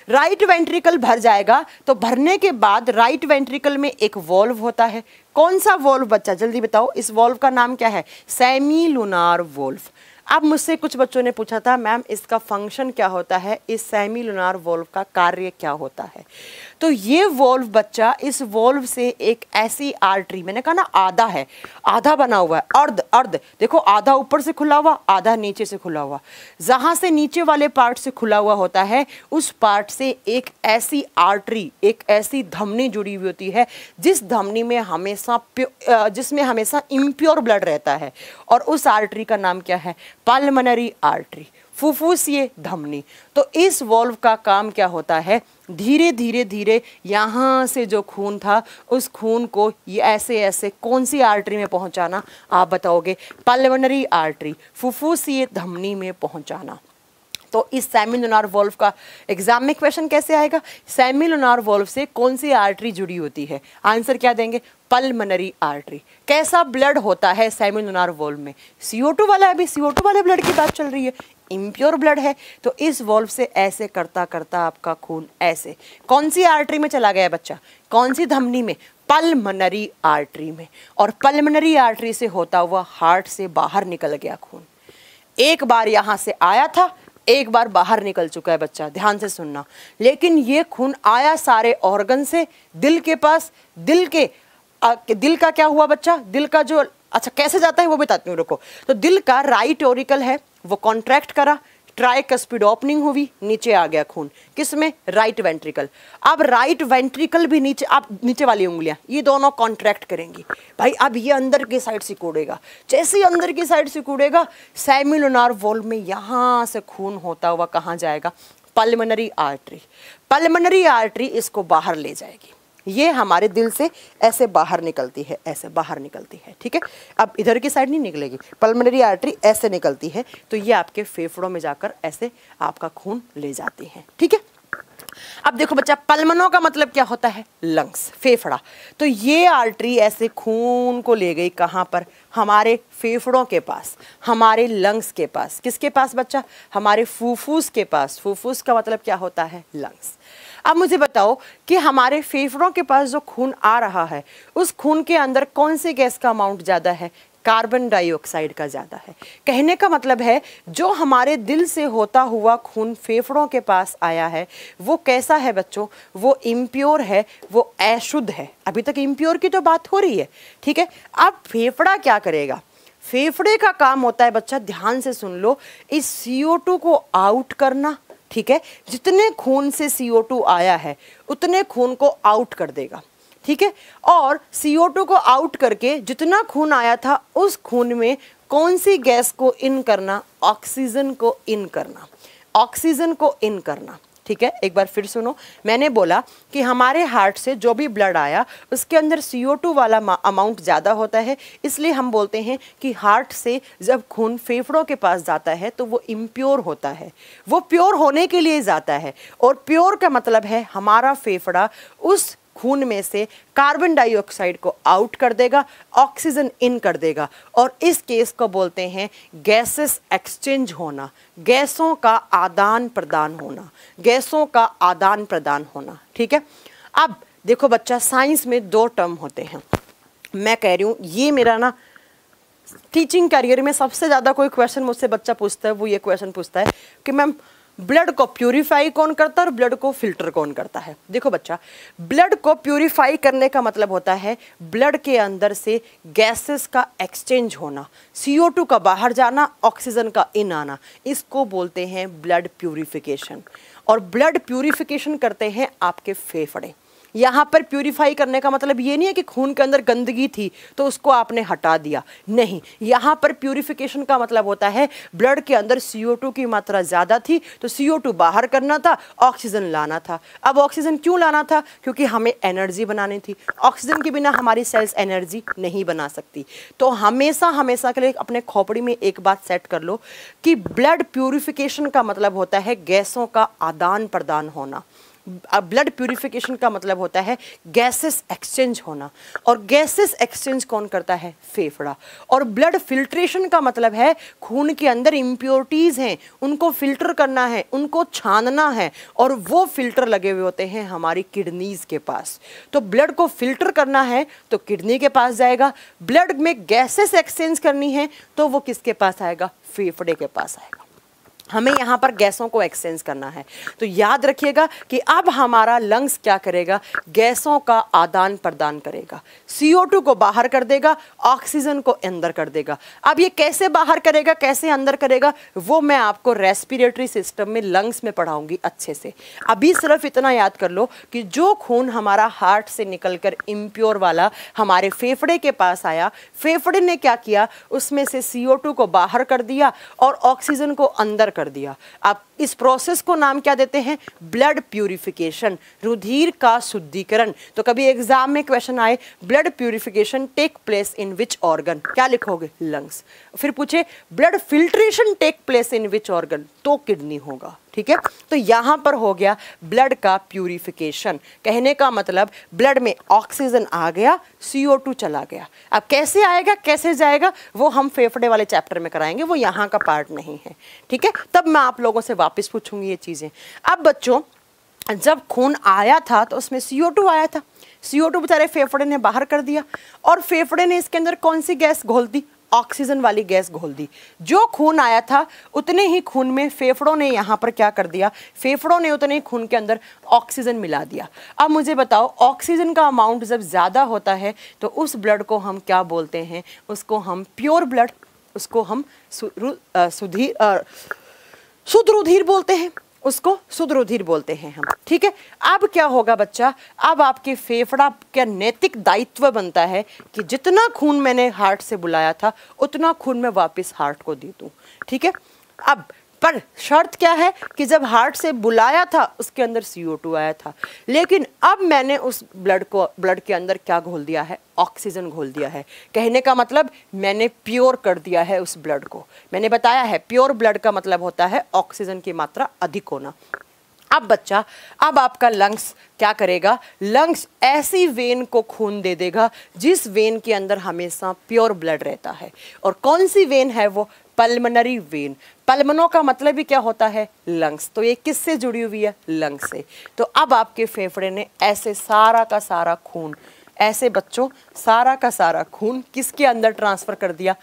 राइट वेंट्रिकल भर जाएगा तो भरने के बाद राइट वेंट्रिकल में एक वॉल्व होता है कौन सा वोल्व बच्चा जल्दी बताओ इस वोल्फ का नाम क्या है सेमी लुनार वोल्व अब मुझसे कुछ बच्चों ने पूछा था मैम इसका फंक्शन क्या होता है इस सेमी लुनार वोल्व का कार्य क्या होता है तो ये वॉल्व बच्चा इस वॉल्व से एक ऐसी आर्टरी मैंने कहा ना आधा है आधा बना हुआ है अर्ध अर्ध देखो आधा ऊपर से खुला हुआ आधा नीचे से खुला हुआ जहाँ से नीचे वाले पार्ट से खुला हुआ होता है उस पार्ट से एक ऐसी आर्टरी एक ऐसी धमनी जुड़ी हुई होती है जिस धमनी में हमेशा जिसमें हमेशा इम्प्योर ब्लड रहता है और उस आर्ट्री का नाम क्या है पालमनरी आर्ट्री फुफ्फुसीय धमनी तो इस वॉल्व का काम क्या होता है धीरे धीरे धीरे यहाँ से जो खून था उस खून को ये ऐसे ऐसे कौन सी आर्टरी में पहुँचाना आप बताओगे पार्लिमेंडरी आर्टरी फुफ्फुसीय धमनी में पहुँचाना तो इस लोनार वॉल्व का एग्जाम में क्वेश्चन कैसे आएगा लोनार वॉल्व से कौन सी आर्टरी जुड़ी होती है आंसर क्या देंगे पल्मनरी आर्टरी कैसा ब्लड होता है लोनार वॉल्व में CO2 वाला अभी CO2 वाले ब्लड की बात चल रही है इम्प्योर ब्लड है तो इस वॉल्व से ऐसे करता करता आपका खून ऐसे कौन सी आर्टरी में चला गया बच्चा कौन सी धमनी में पल्मनरी आर्टरी में और पल्मनरी आर्टरी से होता हुआ हार्ट से बाहर निकल गया खून एक बार यहाँ से आया था एक बार बाहर निकल चुका है बच्चा ध्यान से सुनना लेकिन ये खून आया सारे ऑर्गन से दिल के पास दिल के दिल का क्या हुआ बच्चा दिल का जो अच्छा कैसे जाता है वो बताती हूँ रुको तो दिल का राइट ओरिकल है वो कॉन्ट्रैक्ट करा स्पीड ओपनिंग हुई नीचे आ गया खून किस में राइट वेंट्रिकल अब राइट वेंट्रिकल भी नीचे आप नीचे वाली उंगलियां ये दोनों कॉन्ट्रैक्ट करेंगी भाई अब ये अंदर की साइड कूड़ेगा जैसे ही अंदर की साइड कूड़ेगा सेमिलोनार वॉल में यहाँ से खून होता हुआ कहाँ जाएगा पल्मनरी आर्टरी पल्मनरी आर्टरी इसको बाहर ले जाएगी ये हमारे दिल से ऐसे बाहर निकलती है ऐसे बाहर निकलती है ठीक है अब इधर की साइड नहीं निकलेगी पलमनरी आर्टरी ऐसे निकलती है तो ये आपके फेफड़ों में जाकर ऐसे आपका खून ले जाती है ठीक है अब देखो बच्चा पलमनों का मतलब क्या होता है लंग्स फेफड़ा तो ये आर्टरी ऐसे खून को ले गई कहाँ पर हमारे फेफड़ों के पास हमारे लंग्स के पास किसके पास बच्चा हमारे फूफूस के पास फूफूस का मतलब क्या होता है लंग्स अब मुझे बताओ कि हमारे फेफड़ों के पास जो खून आ रहा है उस खून के अंदर कौन से गैस का अमाउंट ज़्यादा है कार्बन डाइऑक्साइड का ज़्यादा है कहने का मतलब है जो हमारे दिल से होता हुआ खून फेफड़ों के पास आया है वो कैसा है बच्चों वो इम्प्योर है वो अशुद्ध है अभी तक इम्प्योर की तो बात हो रही है ठीक है अब फेफड़ा क्या करेगा फेफड़े का काम होता है बच्चा ध्यान से सुन लो इस टू को आउट करना ठीक है जितने खून से CO2 आया है उतने खून को आउट कर देगा ठीक है और CO2 को आउट करके जितना खून आया था उस खून में कौन सी गैस को इन करना ऑक्सीजन को इन करना ऑक्सीजन को इन करना ठीक है एक बार फिर सुनो मैंने बोला कि हमारे हार्ट से जो भी ब्लड आया उसके अंदर सी वाला अमाउंट ज़्यादा होता है इसलिए हम बोलते हैं कि हार्ट से जब खून फेफड़ों के पास जाता है तो वो इम्प्योर होता है वो प्योर होने के लिए जाता है और प्योर का मतलब है हमारा फेफड़ा उस खून में से कार्बन डाइऑक्साइड को आउट कर देगा ऑक्सीजन इन कर देगा और इस केस को बोलते हैं गैसेस एक्सचेंज होना गैसों का आदान प्रदान होना गैसों का आदान प्रदान होना ठीक है अब देखो बच्चा साइंस में दो टर्म होते हैं मैं कह रही हूँ ये मेरा ना टीचिंग करियर में सबसे ज़्यादा कोई क्वेश्चन मुझसे बच्चा पूछता है वो ये क्वेश्चन पूछता है कि मैम ब्लड को प्योरीफाई कौन करता है और ब्लड को फिल्टर कौन करता है देखो बच्चा ब्लड को प्योरीफाई करने का मतलब होता है ब्लड के अंदर से गैसेस का एक्सचेंज होना टू का बाहर जाना ऑक्सीजन का इन आना इसको बोलते हैं ब्लड प्योरीफिकेशन और ब्लड प्योरीफिकेशन करते हैं आपके फेफड़े यहाँ पर प्यूरिफाई करने का मतलब ये नहीं है कि खून के अंदर गंदगी थी तो उसको आपने हटा दिया नहीं यहाँ पर प्यूरिफिकेशन का मतलब होता है ब्लड के अंदर CO2 की मात्रा ज़्यादा थी तो CO2 बाहर करना था ऑक्सीजन लाना था अब ऑक्सीजन क्यों लाना था क्योंकि हमें एनर्जी बनानी थी ऑक्सीजन के बिना हमारी सेल्स एनर्जी नहीं बना सकती तो हमेशा हमेशा के लिए अपने खोपड़ी में एक बात सेट कर लो कि ब्लड प्यूरिफिकेशन का मतलब होता है गैसों का आदान प्रदान होना ब्लड प्यूरिफिकेशन का मतलब होता है गैसेस एक्सचेंज होना और गैसेस एक्सचेंज कौन करता है फेफड़ा और ब्लड फिल्ट्रेशन का मतलब है खून के अंदर इम्प्योरिटीज़ हैं उनको फिल्टर करना है उनको छानना है और वो फिल्टर लगे हुए होते हैं हमारी किडनीज़ के पास तो ब्लड को फिल्टर करना है तो किडनी के पास जाएगा ब्लड में गैसेस एक्सचेंज करनी है तो वो किसके पास आएगा फेफड़े के पास आएगा हमें यहाँ पर गैसों को एक्सचेंज करना है तो याद रखिएगा कि अब हमारा लंग्स क्या करेगा गैसों का आदान प्रदान करेगा CO2 को बाहर कर देगा ऑक्सीजन को अंदर कर देगा अब ये कैसे बाहर करेगा कैसे अंदर करेगा वो मैं आपको रेस्पिरेटरी सिस्टम में लंग्स में पढ़ाऊंगी अच्छे से अभी सिर्फ इतना याद कर लो कि जो खून हमारा हार्ट से निकल कर इम्प्योर वाला हमारे फेफड़े के पास आया फेफड़े ने क्या किया उसमें से टू को बाहर कर दिया और ऑक्सीजन को अंदर कर दिया आप इस प्रोसेस को नाम क्या देते हैं ब्लड प्यूरिफिकेशन रुधिर का शुद्धिकरण तो कभी एग्जाम में क्वेश्चन आए blood purification take place in which organ क्या लिखोगे लंग्स फिर पूछे blood filtration take place in which organ तो किडनी होगा ठीक है तो यहाँ पर हो गया ब्लड का प्यूरिफिकेशन कहने का मतलब ब्लड में ऑक्सीजन आ गया टू चला गया अब कैसे आएगा कैसे जाएगा वो हम फेफड़े वाले चैप्टर में कराएंगे वो यहाँ का पार्ट नहीं है ठीक है तब मैं आप लोगों से वापस पूछूंगी ये चीज़ें अब बच्चों जब खून आया था तो उसमें टू आया था टू बेचारे फेफड़े ने बाहर कर दिया और फेफड़े ने इसके अंदर कौन सी गैस घोल दी ऑक्सीजन वाली गैस घोल दी जो खून आया था उतने ही खून में फेफड़ों ने यहाँ पर क्या कर दिया फेफड़ों ने उतने ही खून के अंदर ऑक्सीजन मिला दिया अब मुझे बताओ ऑक्सीजन का अमाउंट जब ज़्यादा होता है तो उस ब्लड को हम क्या बोलते हैं उसको हम प्योर ब्लड उसको हम सुधीर सुद्रुधीर बोलते हैं उसको सुदरुधिर बोलते हैं हम ठीक है अब क्या होगा बच्चा अब आपके फेफड़ा का नैतिक दायित्व बनता है कि जितना खून मैंने हार्ट से बुलाया था उतना खून मैं वापस हार्ट को दे दूँ ठीक है अब पर शर्त क्या है कि जब हार्ट से बुलाया था उसके अंदर CO2 आया था लेकिन अब मैंने उस ब्लड को ब्लड के अंदर क्या घोल दिया है ऑक्सीजन घोल दिया है कहने का मतलब मैंने प्योर कर दिया है उस ब्लड को मैंने बताया है प्योर ब्लड का मतलब होता है ऑक्सीजन की मात्रा अधिक होना अब बच्चा अब आपका लंग्स क्या करेगा लंग्स ऐसी वेन को खून दे देगा जिस वेन के अंदर हमेशा प्योर ब्लड रहता है और कौन सी वेन है वो पल्मनरी वेन पल्मनो का मतलब ही क्या होता है लंग्स तो ये किससे जुड़ी हुई है लंग्स से तो अब आपके फेफड़े ने ऐसे सारा का सारा खून ऐसे बच्चों सारा का सारा खून किसके अंदर ट्रांसफ़र कर दिया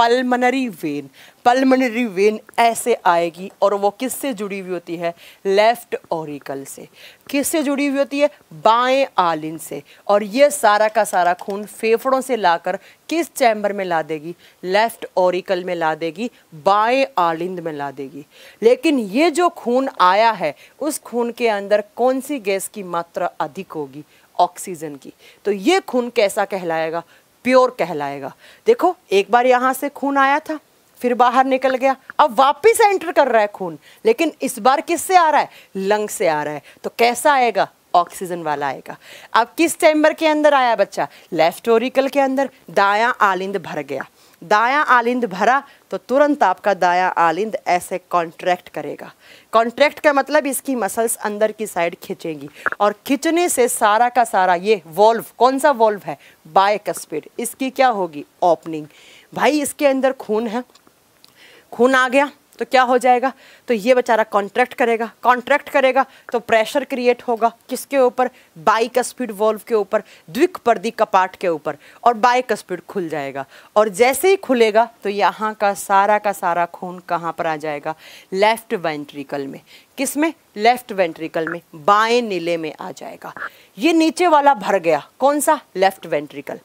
पल्मनरी वेन पल्मनरी वेन ऐसे आएगी और वो किससे जुड़ी हुई होती है लेफ्ट ओरिकल से किससे जुड़ी हुई होती है बाएं आलिन से और ये सारा का सारा खून फेफड़ों से लाकर किस चैम्बर में ला देगी लेफ्ट ओरिकल में ला देगी बाएं आलिंद में ला देगी लेकिन ये जो खून आया है उस खून के अंदर कौन सी गैस की मात्रा अधिक होगी ऑक्सीजन की तो ये खून कैसा कहलाएगा प्योर कहलाएगा देखो एक बार यहाँ से खून आया था फिर बाहर निकल गया अब वापस एंटर कर रहा है खून लेकिन इस बार किससे आ रहा है लंग से आ रहा है तो कैसा आएगा ऑक्सीजन वाला आएगा अब किस चैम्बर के अंदर आया बच्चा लेफ्ट ओरिकल के अंदर दाया आलिंद भर गया दाया आलिंद भरा तो तुरंत आपका दाया आलिंद ऐसे कॉन्ट्रैक्ट करेगा कॉन्ट्रैक्ट का मतलब इसकी मसल्स अंदर की साइड खींचेंगी और खींचने से सारा का सारा ये वॉल्व कौन सा वॉल्व है बाय कस्पिड इसकी क्या होगी ओपनिंग भाई इसके अंदर खून है खून आ गया तो क्या हो जाएगा तो ये बेचारा कॉन्ट्रैक्ट करेगा कॉन्ट्रैक्ट करेगा तो प्रेशर क्रिएट होगा किसके ऊपर बाई का स्पीड वॉल्व के ऊपर द्विक पर्दी कपाट के ऊपर और बाई का स्पीड खुल जाएगा और जैसे ही खुलेगा तो यहाँ का सारा का सारा खून कहाँ पर आ जाएगा लेफ्ट वेंट्रिकल में किस में लेफ्ट वेंट्रिकल में बाएं नीले में आ जाएगा ये नीचे वाला भर गया कौन सा लेफ्ट वेंट्रिकल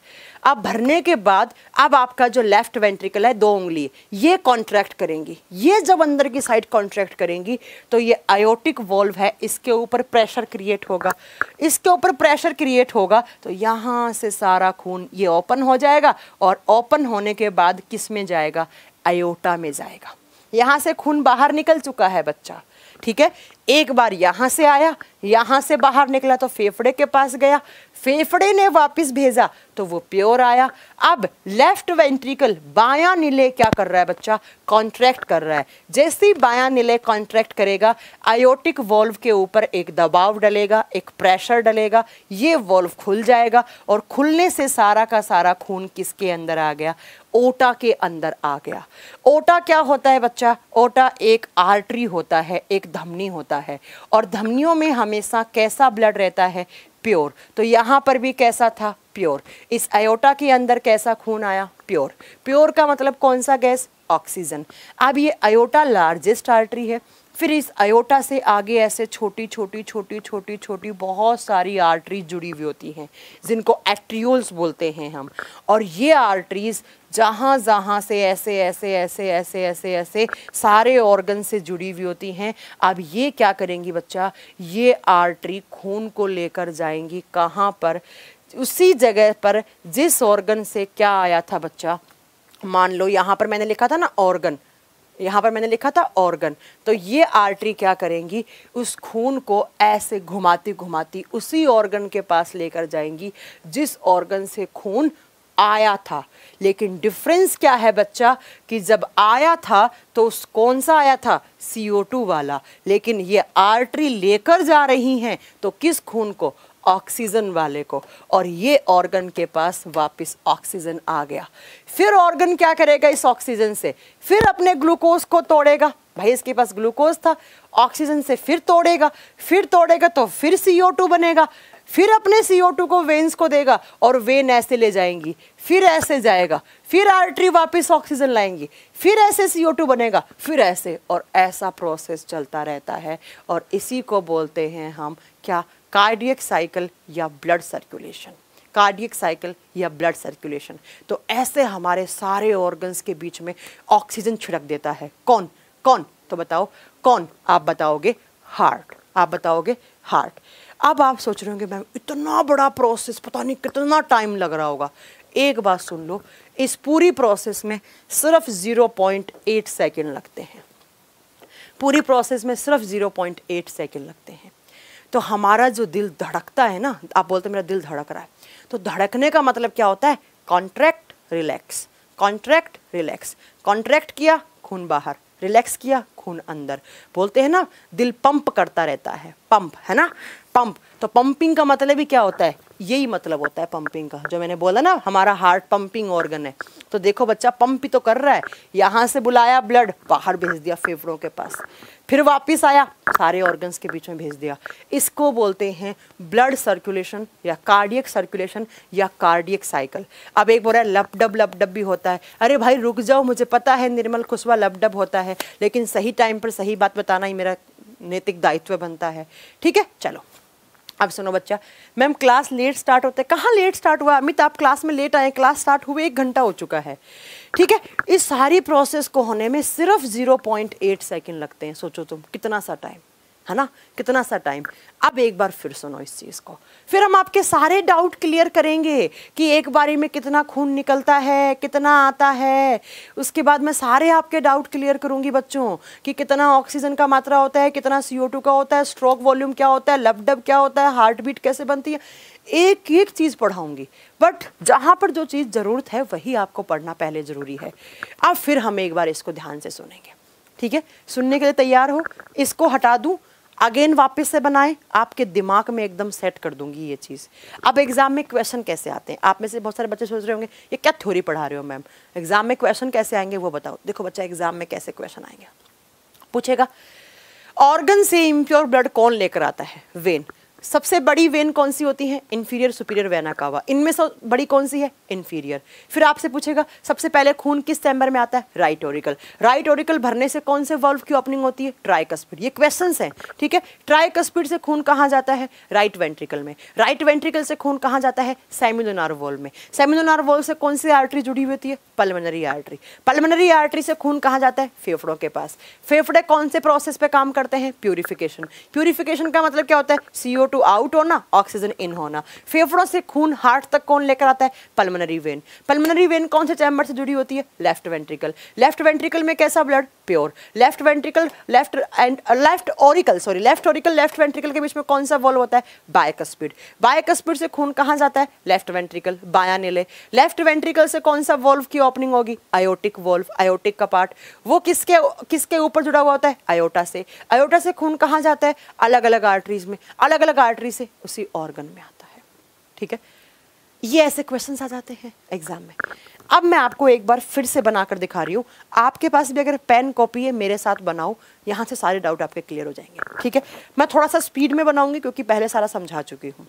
अब भरने के बाद अब आपका जो लेफ्ट वेंट्रिकल है दो उंगली ये कॉन्ट्रैक्ट करेंगी ये जब अंदर की साइड कॉन्ट्रैक्ट कॉन्ट्रैक्ट करेंगी तो ये आयोटिक वॉल्व है इसके ऊपर प्रेशर क्रिएट होगा इसके ऊपर प्रेशर क्रिएट होगा तो यहाँ से सारा खून ये ओपन हो जाएगा और ओपन होने के बाद किस में जाएगा आयोटा में जाएगा यहाँ से खून बाहर निकल चुका है बच्चा ठीक है एक बार यहाँ से आया यहाँ से बाहर निकला तो फेफड़े के पास गया फेफड़े ने वापस भेजा तो वो प्योर आया अब लेफ्ट वेंट्रिकल बाया नीले क्या कर रहा है बच्चा कॉन्ट्रैक्ट कर रहा है जैसे ही बाया नीले कॉन्ट्रैक्ट करेगा आयोटिक वॉल्व के ऊपर एक दबाव डलेगा एक प्रेशर डलेगा ये वॉल्व खुल जाएगा और खुलने से सारा का सारा खून किसके अंदर आ गया ओटा के अंदर आ गया ओटा क्या होता है बच्चा ओटा एक आर्टरी होता है एक धमनी होता है और धमनियों में हमेशा कैसा ब्लड रहता है प्योर तो यहाँ पर भी कैसा था प्योर इस आयोटा के अंदर कैसा खून आया प्योर प्योर का मतलब कौन सा गैस ऑक्सीजन अब ये आयोटा लार्जेस्ट आर्टरी है फिर इस अयोटा से आगे ऐसे छोटी छोटी छोटी छोटी छोटी बहुत सारी आर्टरीज जुड़ी हुई होती हैं जिनको एट्रियोल्स बोलते हैं हम और ये आर्टरीज जहाँ जहाँ से ऐसे ऐसे ऐसे ऐसे ऐसे ऐसे सारे ऑर्गन से जुड़ी हुई होती हैं अब ये क्या करेंगी बच्चा ये आर्टरी खून को लेकर जाएंगी कहाँ पर उसी जगह पर जिस ऑर्गन से क्या आया था बच्चा मान लो यहाँ पर मैंने लिखा था ना ऑर्गन यहाँ पर मैंने लिखा था ऑर्गन तो ये आर्टरी क्या करेंगी उस खून को ऐसे घुमाती घुमाती उसी ऑर्गन के पास लेकर जाएंगी जिस ऑर्गन से खून आया था लेकिन डिफरेंस क्या है बच्चा कि जब आया था तो उस कौन सा आया था CO2 वाला लेकिन ये आर्टरी लेकर जा रही हैं तो किस खून को ऑक्सीजन वाले को और ये ऑर्गन के पास वापस ऑक्सीजन आ गया फिर ऑर्गन क्या करेगा इस ऑक्सीजन से फिर अपने ग्लूकोज को तोड़ेगा भाई इसके पास ग्लूकोज था ऑक्सीजन से फिर तोड़ेगा फिर तोड़ेगा तो फिर CO2 बनेगा फिर अपने CO2 को वेन्स को देगा और वेन ऐसे ले जाएंगी फिर ऐसे जाएगा फिर आर्टरी वापस ऑक्सीजन लाएंगी फिर ऐसे CO2 बनेगा फिर ऐसे और ऐसा प्रोसेस चलता रहता है और इसी को बोलते हैं हम क्या कार्डियक साइकिल या ब्लड सर्कुलेशन कार्डियक साइकिल या ब्लड सर्कुलेशन तो ऐसे हमारे सारे ऑर्गन्स के बीच में ऑक्सीजन छिड़क देता है कौन कौन तो बताओ कौन आप बताओगे हार्ट आप बताओगे हार्ट अब आप सोच रहे होंगे मैम इतना बड़ा प्रोसेस पता नहीं कितना टाइम लग रहा होगा एक बात सुन लो इस पूरी प्रोसेस में सिर्फ 0.8 सेकेंड लगते हैं पूरी प्रोसेस में सिर्फ 0.8 सेकेंड लगते हैं तो हमारा जो दिल धड़कता है ना आप बोलते मेरा दिल धड़क रहा है तो धड़कने का मतलब क्या होता है contract relax contract relax contract किया खून बाहर रिलैक्स किया खून अंदर बोलते हैं ना दिल पंप करता रहता है पंप है ना पंप तो पंपिंग का मतलब ही क्या होता है यही मतलब होता है पंपिंग का जो मैंने बोला ना हमारा हार्ट पंपिंग ऑर्गन है तो देखो बच्चा पंप ही तो कर रहा है यहाँ से बुलाया ब्लड बाहर भेज दिया फेफड़ों के पास फिर वापस आया सारे ऑर्गन्स के बीच में भेज दिया इसको बोलते हैं ब्लड सर्कुलेशन या कार्डियक सर्कुलेशन या कार्डियक साइकिल अब एक बोल रहा है लपडब लपडब भी होता है अरे भाई रुक जाओ मुझे पता है निर्मल कुशवा लपडब होता है लेकिन सही टाइम पर सही बात बताना ही मेरा नैतिक दायित्व बनता है ठीक है चलो अब सुनो बच्चा मैम क्लास लेट स्टार्ट होता है कहाँ लेट स्टार्ट हुआ अमित आप क्लास में लेट आए क्लास स्टार्ट हुए एक घंटा हो चुका है ठीक है इस सारी प्रोसेस को होने में सिर्फ 0.8 सेकंड लगते हैं सोचो तुम कितना सा टाइम है ना कितना सा टाइम अब एक बार फिर सुनो इस चीज़ को फिर हम आपके सारे डाउट क्लियर करेंगे कि एक बारी में कितना खून निकलता है कितना आता है उसके बाद मैं सारे आपके डाउट क्लियर करूंगी बच्चों कि कितना ऑक्सीजन का मात्रा होता है कितना टू का होता है स्ट्रोक वॉल्यूम क्या होता है डब क्या होता है हार्ट बीट कैसे बनती है एक एक चीज़ पढ़ाऊंगी बट जहां पर जो चीज़ ज़रूरत है वही आपको पढ़ना पहले ज़रूरी है अब फिर हम एक बार इसको ध्यान से सुनेंगे ठीक है सुनने के लिए तैयार हो इसको हटा दूं अगेन वापस से बनाए आपके दिमाग में एकदम सेट कर दूंगी ये चीज़ अब एग्ज़ाम में क्वेश्चन कैसे आते हैं आप में से बहुत सारे बच्चे सोच रहे होंगे ये क्या थ्योरी पढ़ा रहे हो मैम एग्ज़ाम में क्वेश्चन कैसे आएंगे वो बताओ देखो बच्चा एग्ज़ाम में कैसे क्वेश्चन आएंगे पूछेगा ऑर्गन से इम्प्योर ब्लड कौन लेकर आता है वेन सबसे बड़ी वेन कौन सी होती है इन्फीरियर सुपीरियर वेना कावा इनमें सब बड़ी कौन सी है इन्फीरियर फिर आपसे पूछेगा सबसे पहले खून किस चैम्बर में आता है राइट ओरिकल राइट ओरिकल भरने से कौन से वॉल्व की ओपनिंग होती है ट्राइकस्पिड ये क्वेश्चन है ठीक है ट्राइकस्पिड से खून कहाँ जाता है राइट वेंट्रिकल में राइट वेंट्रिकल से खून कहाँ जाता है सेमिनोनार वॉल्व में सेमिनोनार वॉल्व से कौन सी आर्ट्री जुड़ी हुई होती है पलमनरी आर्ट्री पलमनरी आर्ट्री से खून कहाँ जाता है फेफड़ों के पास फेफड़े कौन से प्रोसेस पे काम करते हैं प्यूरिफिकेशन प्यूरिफिकेशन का मतलब क्या होता है CO O two out oxygen in होना फेफड़ों से खून हार्ट तक कौन लेकर आता है पल्मनरी वेन पल्मनरी वेन कौन से चैम्बर से जुड़ी होती है लेफ्ट वेंट्रिकल लेफ्ट वेंट्रिकल में कैसा blood pure left ventricle left and left auricle sorry left auricle left ventricle के बीच में कौन सा वॉल्व होता है बायकस्पिड बायकस्पिड से खून कहाँ जाता है लेफ्ट वेंट्रिकल बाया नीले लेफ्ट वेंट्रिकल से कौन सा वॉल्व की ओपनिंग होगी आयोटिक वॉल्व आयोटिक का पार्ट वो किसके किसके ऊपर जुड़ा हुआ होता है आयोटा से आयोटा से खून कहाँ जाता है अलग अलग आर्टरीज में अलग अलग अलग आर्टरी से उसी ऑर्गन में आता है ठीक है ये ऐसे क्वेश्चंस आ जाते हैं एग्जाम में अब मैं आपको एक बार फिर से बनाकर दिखा रही हूँ आपके पास भी अगर पेन कॉपी है मेरे साथ बनाओ यहाँ से सारे डाउट आपके क्लियर हो जाएंगे ठीक है मैं थोड़ा सा स्पीड में बनाऊंगी क्योंकि पहले सारा समझा चुकी हूँ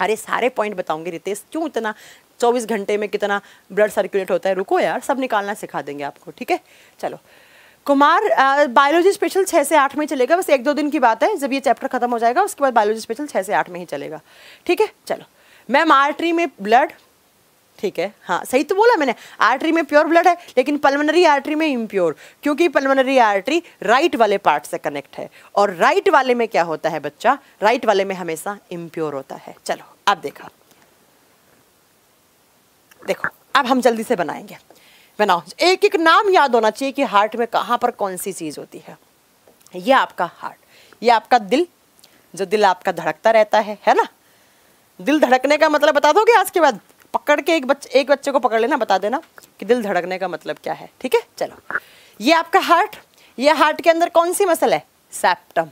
अरे सारे पॉइंट बताऊंगी रितेश क्यों इतना चौबीस घंटे में कितना ब्लड सर्कुलेट होता है रुको यार सब निकालना सिखा देंगे आपको ठीक है चलो कुमार बायोलॉजी स्पेशल छः से आठ में ही चलेगा बस एक दो दिन की बात है जब ये चैप्टर खत्म हो जाएगा उसके बाद बायोलॉजी स्पेशल छः से आठ में ही चलेगा ठीक है चलो मैम आर्टरी में ब्लड ठीक है हाँ सही तो बोला मैंने आर्टरी में प्योर ब्लड है लेकिन पल्मोनरी आर्टरी में इम्प्योर क्योंकि पल्मोनरी आर्टरी राइट वाले पार्ट से कनेक्ट है और राइट वाले में क्या होता है बच्चा राइट वाले में हमेशा इम्प्योर होता है चलो अब देखा देखो अब हम जल्दी से बनाएंगे बनाओ एक एक नाम याद होना चाहिए कि हार्ट में कहाँ पर कौन सी चीज़ होती है ये आपका हार्ट ये आपका दिल जो दिल आपका धड़कता रहता है है ना दिल धड़कने का मतलब बता दोगे आज के बाद पकड़ के एक बच्चे एक बच्चे को पकड़ लेना बता देना कि दिल धड़कने का मतलब क्या है ठीक है चलो ये आपका हार्ट ये हार्ट के अंदर कौन सी मसल है सेप्टम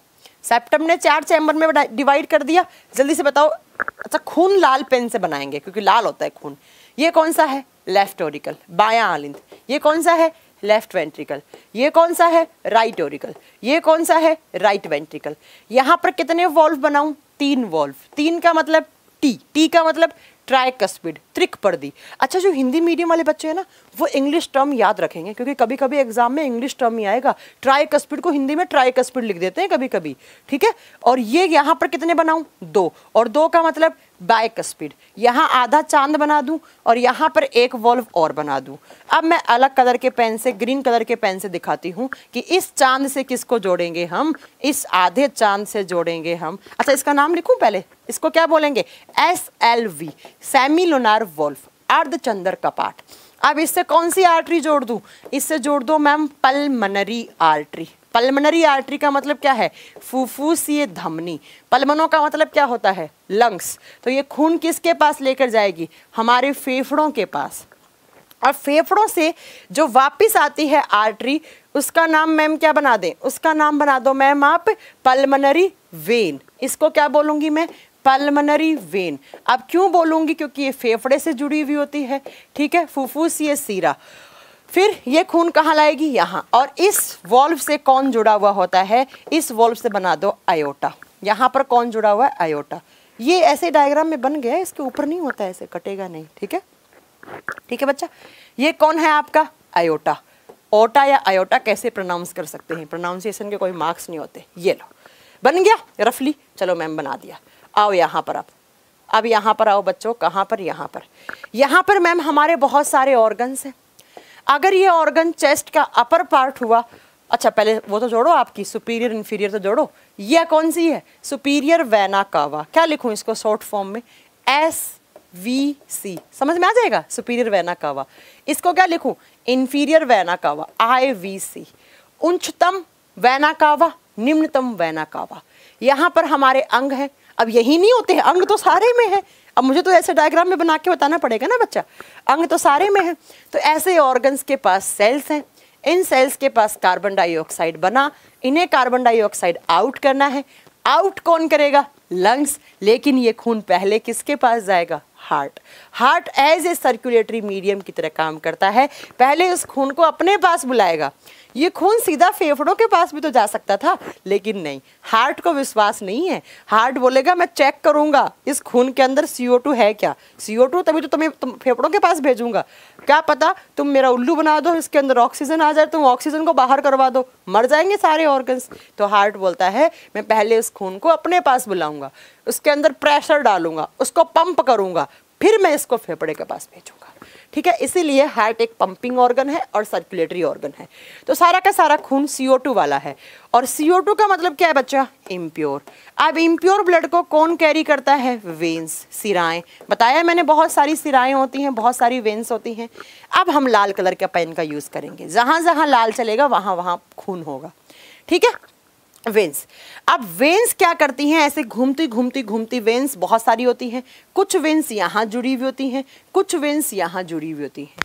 सेप्टम ने चार चैम्बर में डिवाइड कर दिया जल्दी से बताओ अच्छा खून लाल पेन से बनाएंगे क्योंकि लाल होता है खून ये कौन सा है लेफ्ट ओरिकल बाया आलिंद ये कौन सा है लेफ्ट वेंट्रिकल ये कौन सा है राइट ओरिकल ये कौन सा है राइट वेंट्रिकल यहाँ पर कितने वॉल्व बनाऊँ तीन वॉल्व तीन का मतलब टी टी का मतलब ट्राइकस्पिड त्रिक पड़ दी अच्छा जो हिंदी मीडियम वाले बच्चे हैं ना वो इंग्लिश टर्म याद रखेंगे क्योंकि कभी कभी एग्जाम में इंग्लिश टर्म ही आएगा ट्राइकस्पिड को हिंदी में ट्राइकस्पिड लिख देते हैं कभी कभी ठीक है और ये यहाँ पर कितने बनाऊँ दो और दो का मतलब बाइक स्पीड यहाँ आधा चांद बना दूँ और यहाँ पर एक वॉल्व और बना दूँ अब मैं अलग कलर के पेन से ग्रीन कलर के पेन से दिखाती हूँ कि इस चांद से किसको जोड़ेंगे हम इस आधे चांद से जोड़ेंगे हम अच्छा इसका नाम लिखूँ पहले इसको क्या बोलेंगे S L V semi lunar valve अर्धचंद्र कपाट अब इससे कौन सी आर्ट्री जोड़ दूँ इससे जोड़ दो ma'am pulmonary artery pulmonary artery का मतलब क्या है फूफूस ये धमनी पल्मनों का मतलब क्या होता है लंग्स तो ये खून किसके पास लेकर जाएगी हमारे फेफड़ों के पास और फेफड़ों से जो वापस आती है आर्टरी उसका नाम मैम क्या बना दें उसका नाम बना दो मैम आप पल्मनरी वेन इसको क्या बोलूँगी मैं पल्मनरी वेन अब क्यों बोलूँगी क्योंकि ये फेफड़े से जुड़ी हुई होती है ठीक है फूफूस ये सीरा फिर ये खून कहाँ लाएगी यहाँ और इस वॉल्व से कौन जुड़ा हुआ होता है इस वॉल्व से बना दो आयोटा यहाँ पर कौन जुड़ा हुआ है आयोटा ये ऐसे डायग्राम में बन गया इसके ऊपर नहीं होता ऐसे कटेगा नहीं ठीक है ठीक है बच्चा ये कौन है आपका आयोटा ओटा या आयोटा कैसे प्रोनाउंस कर सकते हैं प्रोनाउंसिएशन के कोई मार्क्स नहीं होते ये लो बन गया रफली चलो मैम बना दिया आओ यहाँ पर आप अब यहाँ पर आओ बच्चों कहाँ पर यहाँ पर यहाँ पर मैम हमारे बहुत सारे ऑर्गन्स हैं अगर ये ऑर्गन चेस्ट का अपर पार्ट हुआ अच्छा पहले वो तो जोड़ो आपकी सुपीरियर इन्फीरियर तो जोड़ो यह कौन सी है सुपीरियर वैना कावा क्या लिखूँ इसको शॉर्ट फॉर्म में एस वी सी समझ में आ जाएगा सुपीरियर वैना कावा इसको क्या लिखूँ इन्फीरियर वैना कावा आई वी सी उच्चतम वैना कावा निम्नतम वैना कावा यहाँ पर हमारे अंग हैं अब यही नहीं होते हैं अंग तो सारे में है अब मुझे तो ऐसे डायग्राम में बना के बताना पड़ेगा ना बच्चा अंग तो सारे में है तो ऐसे ऑर्गन्स के पास सेल्स हैं इन सेल्स के पास कार्बन डाइऑक्साइड बना इन्हें कार्बन डाइऑक्साइड आउट करना है आउट कौन करेगा लंग्स लेकिन ये खून पहले किसके पास जाएगा heart heart as a circulatory medium की तरह काम करता है पहले उस खून को अपने पास बुलाएगा ये खून सीधा फेफड़ों के पास भी तो जा सकता था लेकिन नहीं हार्ट को विश्वास नहीं है हार्ट बोलेगा मैं चेक करूंगा इस खून के अंदर सीओ टू है क्या सीओ टू तभी तो तुम्हें तुम फेफड़ों के पास भेजूंगा क्या पता तुम मेरा उल्लू बना दो इसके अंदर ऑक्सीजन आ जाए तुम ऑक्सीजन को बाहर करवा दो मर जाएंगे सारे ऑर्गन्स तो हार्ट बोलता है मैं पहले इस खून को अपने पास बुलाऊंगा उसके अंदर प्रेशर डालूंगा उसको पंप करूंगा फिर मैं इसको फेफड़े के पास भेजूंगा ठीक है इसीलिए हार्ट एक पंपिंग ऑर्गन है और सर्कुलेटरी ऑर्गन है तो सारा का सारा खून टू वाला है और टू का मतलब क्या है बच्चा इम्प्योर अब इम्प्योर ब्लड को कौन कैरी करता है वेन्स सिराएं बताया मैंने बहुत सारी सिराएं होती हैं बहुत सारी वेन्स होती हैं अब हम लाल कलर का पेन का यूज़ करेंगे जहाँ जहाँ लाल चलेगा वहाँ वहाँ खून होगा ठीक है वेंस अब वेंस क्या करती हैं ऐसे घूमती घूमती घूमती वेंस बहुत सारी होती हैं कुछ वेंस यहाँ जुड़ी हुई होती हैं कुछ वेंस यहाँ जुड़ी हुई होती हैं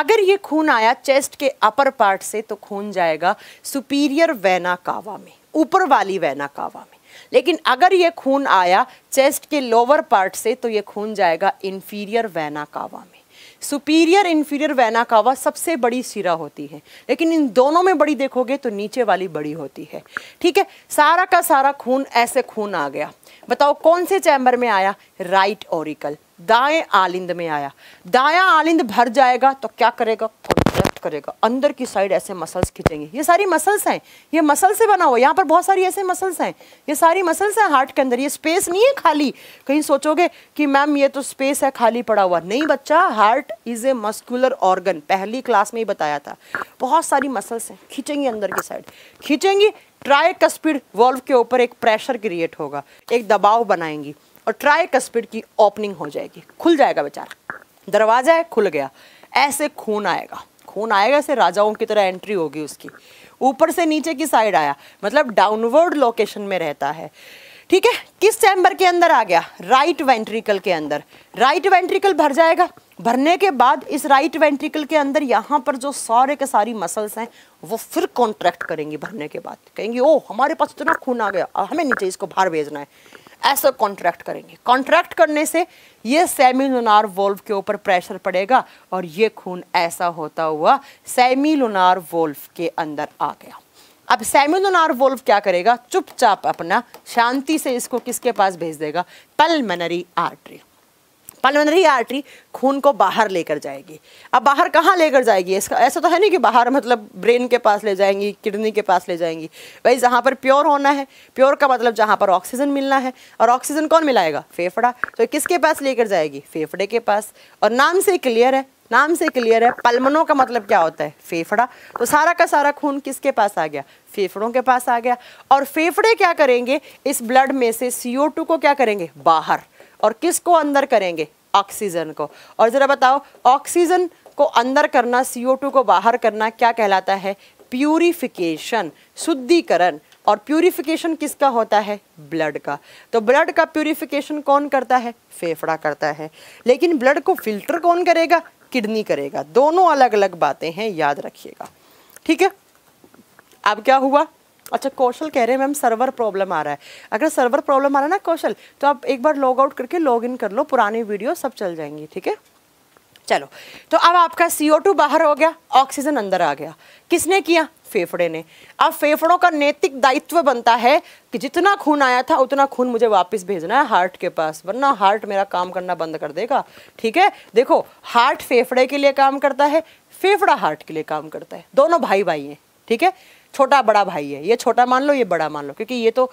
अगर ये खून आया चेस्ट के अपर पार्ट से तो खून जाएगा सुपीरियर वैना कावा में ऊपर वाली वैना कावा में लेकिन अगर ये खून आया चेस्ट के लोअर पार्ट से तो ये खून जाएगा इन्फीरियर वैना कावा में सुपीरियर इन्फीरियर वैना कावा सबसे बड़ी सिरा होती है लेकिन इन दोनों में बड़ी देखोगे तो नीचे वाली बड़ी होती है ठीक है सारा का सारा खून ऐसे खून आ गया बताओ कौन से चैम्बर में आया राइट ओरिकल दाएं आलिंद में आया दाया आलिंद भर जाएगा तो क्या करेगा करेगा अंदर की साइड ऐसे मसल्स खींचेंगे ये सारी मसल्स हैं ये मसल से बना हुआ यहाँ पर बहुत सारी ऐसे मसल्स हैं ये सारी मसल्स हैं हार्ट के अंदर ये स्पेस नहीं है खाली कहीं सोचोगे कि मैम ये तो स्पेस है खाली पड़ा हुआ नहीं बच्चा heart is a muscular organ पहली क्लास में ही बताया था बहुत सारी मसल्स हैं खींचेंगी अंदर की साइड खींचेंगी ट्राई कस्पिड वॉल्व के ऊपर एक प्रेशर क्रिएट होगा एक दबाव बनाएंगी और ट्राई कस्पिड की ओपनिंग हो जाएगी खुल जाएगा बेचारा दरवाजा है खुल गया ऐसे खून आएगा खून आएगा ऐसे राजाओं की तरह एंट्री होगी उसकी ऊपर से नीचे की साइड आया मतलब डाउनवर्ड लोकेशन में रहता है ठीक है किस चैम्बर के अंदर आ गया राइट वेंट्रिकल के अंदर राइट वेंट्रिकल भर जाएगा भरने के बाद इस राइट वेंट्रिकल के अंदर यहाँ पर जो सारे के सारी मसल्स हैं वो फिर कॉन्ट्रैक्ट करेंगी भरने के बाद कहेंगी ओ हमारे पास इतना खून आ गया हमें नीचे इसको बाहर भेजना है ऐसा कॉन्ट्रैक्ट करेंगे कॉन्ट्रैक्ट करने से ये सेमिलुनार वोल्व के ऊपर प्रेशर पड़ेगा और ये खून ऐसा होता हुआ सेमिलुनार वोल्व के अंदर आ गया अब सेमिलुनार वोल्व क्या करेगा चुपचाप अपना शांति से इसको किसके पास भेज देगा पल्मनरी आर्टरी पालमनरी आर्टरी खून को बाहर लेकर जाएगी अब बाहर कहाँ लेकर जाएगी इसका ऐसा तो है नहीं कि बाहर मतलब ब्रेन के पास ले जाएंगी किडनी के पास ले जाएंगी भाई जहाँ पर प्योर होना है प्योर का मतलब जहाँ पर ऑक्सीजन मिलना है और ऑक्सीजन कौन मिलाएगा फेफड़ा तो किसके पास लेकर जाएगी फेफड़े के पास और नाम से क्लियर है नाम से क्लियर है पलमनों का मतलब क्या होता है फेफड़ा तो सारा का सारा खून किसके पास आ गया फेफड़ों के पास आ गया और फेफड़े क्या करेंगे इस ब्लड में से सीओ को क्या करेंगे बाहर और किसको अंदर करेंगे ऑक्सीजन को और ज़रा बताओ ऑक्सीजन को अंदर करना टू को बाहर करना क्या कहलाता है प्यूरिफिकेशन शुद्धिकरण और प्यूरिफिकेशन किसका होता है ब्लड का तो ब्लड का प्यूरिफिकेशन कौन करता है फेफड़ा करता है लेकिन ब्लड को फिल्टर कौन करेगा किडनी करेगा दोनों अलग अलग बातें हैं याद रखिएगा ठीक है अब क्या हुआ अच्छा कौशल कह रहे हैं मैम सर्वर प्रॉब्लम आ रहा है अगर सर्वर प्रॉब्लम आ रहा है ना कौशल तो आप एक बार लॉग आउट करके लॉग इन कर लो पुरानी वीडियो सब चल जाएंगी ठीक है चलो तो अब आपका CO2 बाहर हो गया ऑक्सीजन अंदर आ गया किसने किया फेफड़े ने अब फेफड़ों का नैतिक दायित्व बनता है कि जितना खून आया था उतना खून मुझे वापस भेजना है हार्ट के पास वरना हार्ट मेरा काम करना बंद कर देगा ठीक है देखो हार्ट फेफड़े के लिए काम करता है फेफड़ा हार्ट के लिए काम करता है दोनों भाई भाई हैं ठीक है छोटा बड़ा भाई है ये छोटा मान लो ये बड़ा मान लो क्योंकि ये तो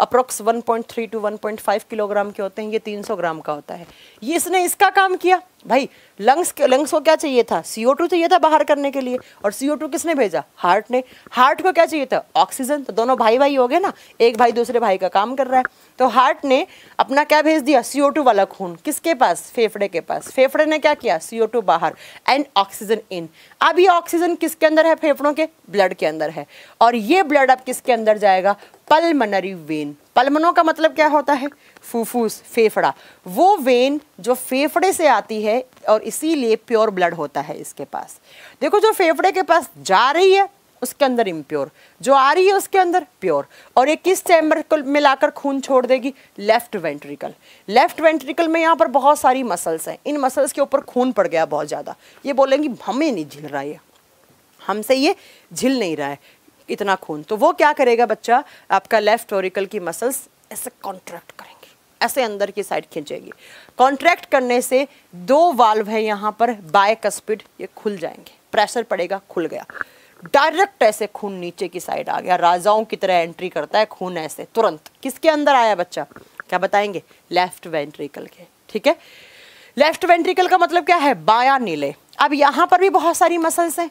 अप्रोक्स 1.3 टू 1.5 किलोग्राम के होते हैं ये 300 ग्राम का होता है ये इसने इसका काम किया भाई लंग्स के लंग्स को क्या चाहिए था सीओ टू चाहिए था बाहर करने के लिए और सीओ टू किसने भेजा हार्ट ने हार्ट को क्या चाहिए था ऑक्सीजन तो दोनों भाई भाई हो गए ना एक भाई दूसरे भाई का काम कर रहा है तो हार्ट ने अपना क्या भेज दिया सीओ टू वाला खून किसके पास फेफड़े के पास फेफड़े ने क्या किया सीओ टू बाहर एंड ऑक्सीजन इन अब ये ऑक्सीजन किसके अंदर है फेफड़ों के ब्लड के अंदर है और ये ब्लड अब किसके अंदर जाएगा पलमनरी वेन पलमनों का मतलब क्या होता है फूफूस फेफड़ा वो वेन जो फेफड़े से आती है और इसीलिए प्योर ब्लड होता है इसके पास देखो जो फेफड़े के पास जा रही है उसके अंदर इम्प्योर जो आ रही है उसके अंदर प्योर और ये किस चैम्बर को मिलाकर खून छोड़ देगी लेफ्ट वेंट्रिकल लेफ्ट वेंट्रिकल में यहाँ पर बहुत सारी मसल्स हैं इन मसल्स के ऊपर खून पड़ गया बहुत ज़्यादा ये बोलेंगी हमें नहीं झिल रहा है हमसे ये झिल नहीं रहा है इतना खून तो वो क्या करेगा बच्चा आपका लेफ्ट ओरिकल की मसल्स ऐसे कॉन्ट्रैक्ट करेंगे ऐसे अंदर की साइड खींचेगी कॉन्ट्रैक्ट करने से दो वाल्व है यहाँ पर बाय कस्पिड ये खुल जाएंगे प्रेशर पड़ेगा खुल गया डायरेक्ट ऐसे खून नीचे की साइड आ गया राजाओं की तरह एंट्री करता है खून ऐसे तुरंत किसके अंदर आया बच्चा क्या बताएंगे लेफ्ट वेंट्रिकल के ठीक है लेफ्ट वेंट्रिकल का मतलब क्या है बाया नीले अब यहाँ पर भी बहुत सारी मसल्स हैं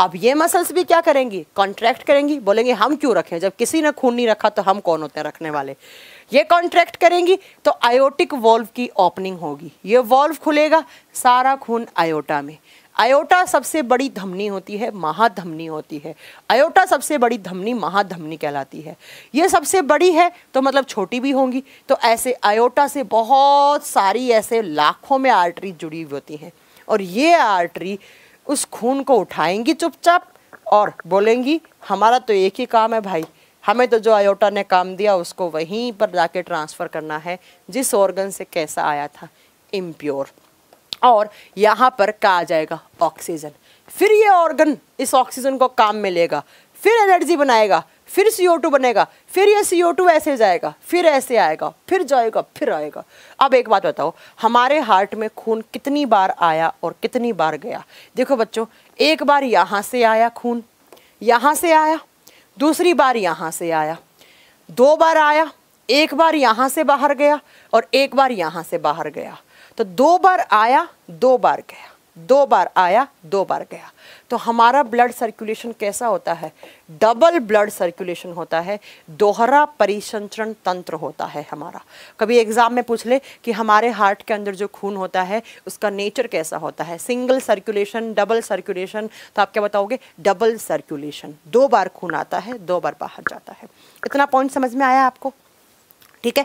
अब ये मसल्स भी क्या करेंगी कॉन्ट्रैक्ट करेंगी बोलेंगे हम क्यों रखें जब किसी ने खून नहीं रखा तो हम कौन होते हैं रखने वाले ये कॉन्ट्रैक्ट करेंगी तो आयोटिक वॉल्व की ओपनिंग होगी ये वॉल्व खुलेगा सारा खून आयोटा में आयोटा सबसे बड़ी धमनी होती है महाधमनी होती है आयोटा सबसे बड़ी धमनी महाधमनी कहलाती है ये सबसे बड़ी है तो मतलब छोटी भी होंगी तो ऐसे आयोटा से बहुत सारी ऐसे लाखों में आर्टरी जुड़ी हुई होती हैं और ये आर्टरी उस खून को उठाएंगी चुपचाप और बोलेंगी हमारा तो एक ही काम है भाई हमें तो जो आयोटा ने काम दिया उसको वहीं पर जाके ट्रांसफ़र करना है जिस ऑर्गन से कैसा आया था इम्प्योर और यहाँ पर कहा जाएगा ऑक्सीजन फिर ये ऑर्गन इस ऑक्सीजन को काम में लेगा फिर एनर्जी बनाएगा फिर सी बनेगा फिर ये सी ऐसे जाएगा फिर ऐसे आएगा फिर जाएगा फिर आएगा अब एक बात बताओ हमारे हार्ट में खून कितनी बार आया और कितनी बार गया देखो बच्चों एक बार यहाँ से आया खून यहाँ से आया दूसरी बार यहाँ से आया दो बार आया एक बार यहाँ से बाहर गया और एक बार यहाँ से बाहर गया तो दो बार आया दो बार गया दो बार आया दो बार गया तो हमारा ब्लड सर्कुलेशन कैसा होता है डबल ब्लड सर्कुलेशन होता है दोहरा परिसंचरण तंत्र होता है हमारा कभी एग्ज़ाम में पूछ ले कि हमारे हार्ट के अंदर जो खून होता है उसका नेचर कैसा होता है सिंगल सर्कुलेशन डबल सर्कुलेशन तो आप क्या बताओगे डबल सर्कुलेशन दो बार खून आता है दो बार बाहर जाता है इतना पॉइंट समझ में आया आपको ठीक है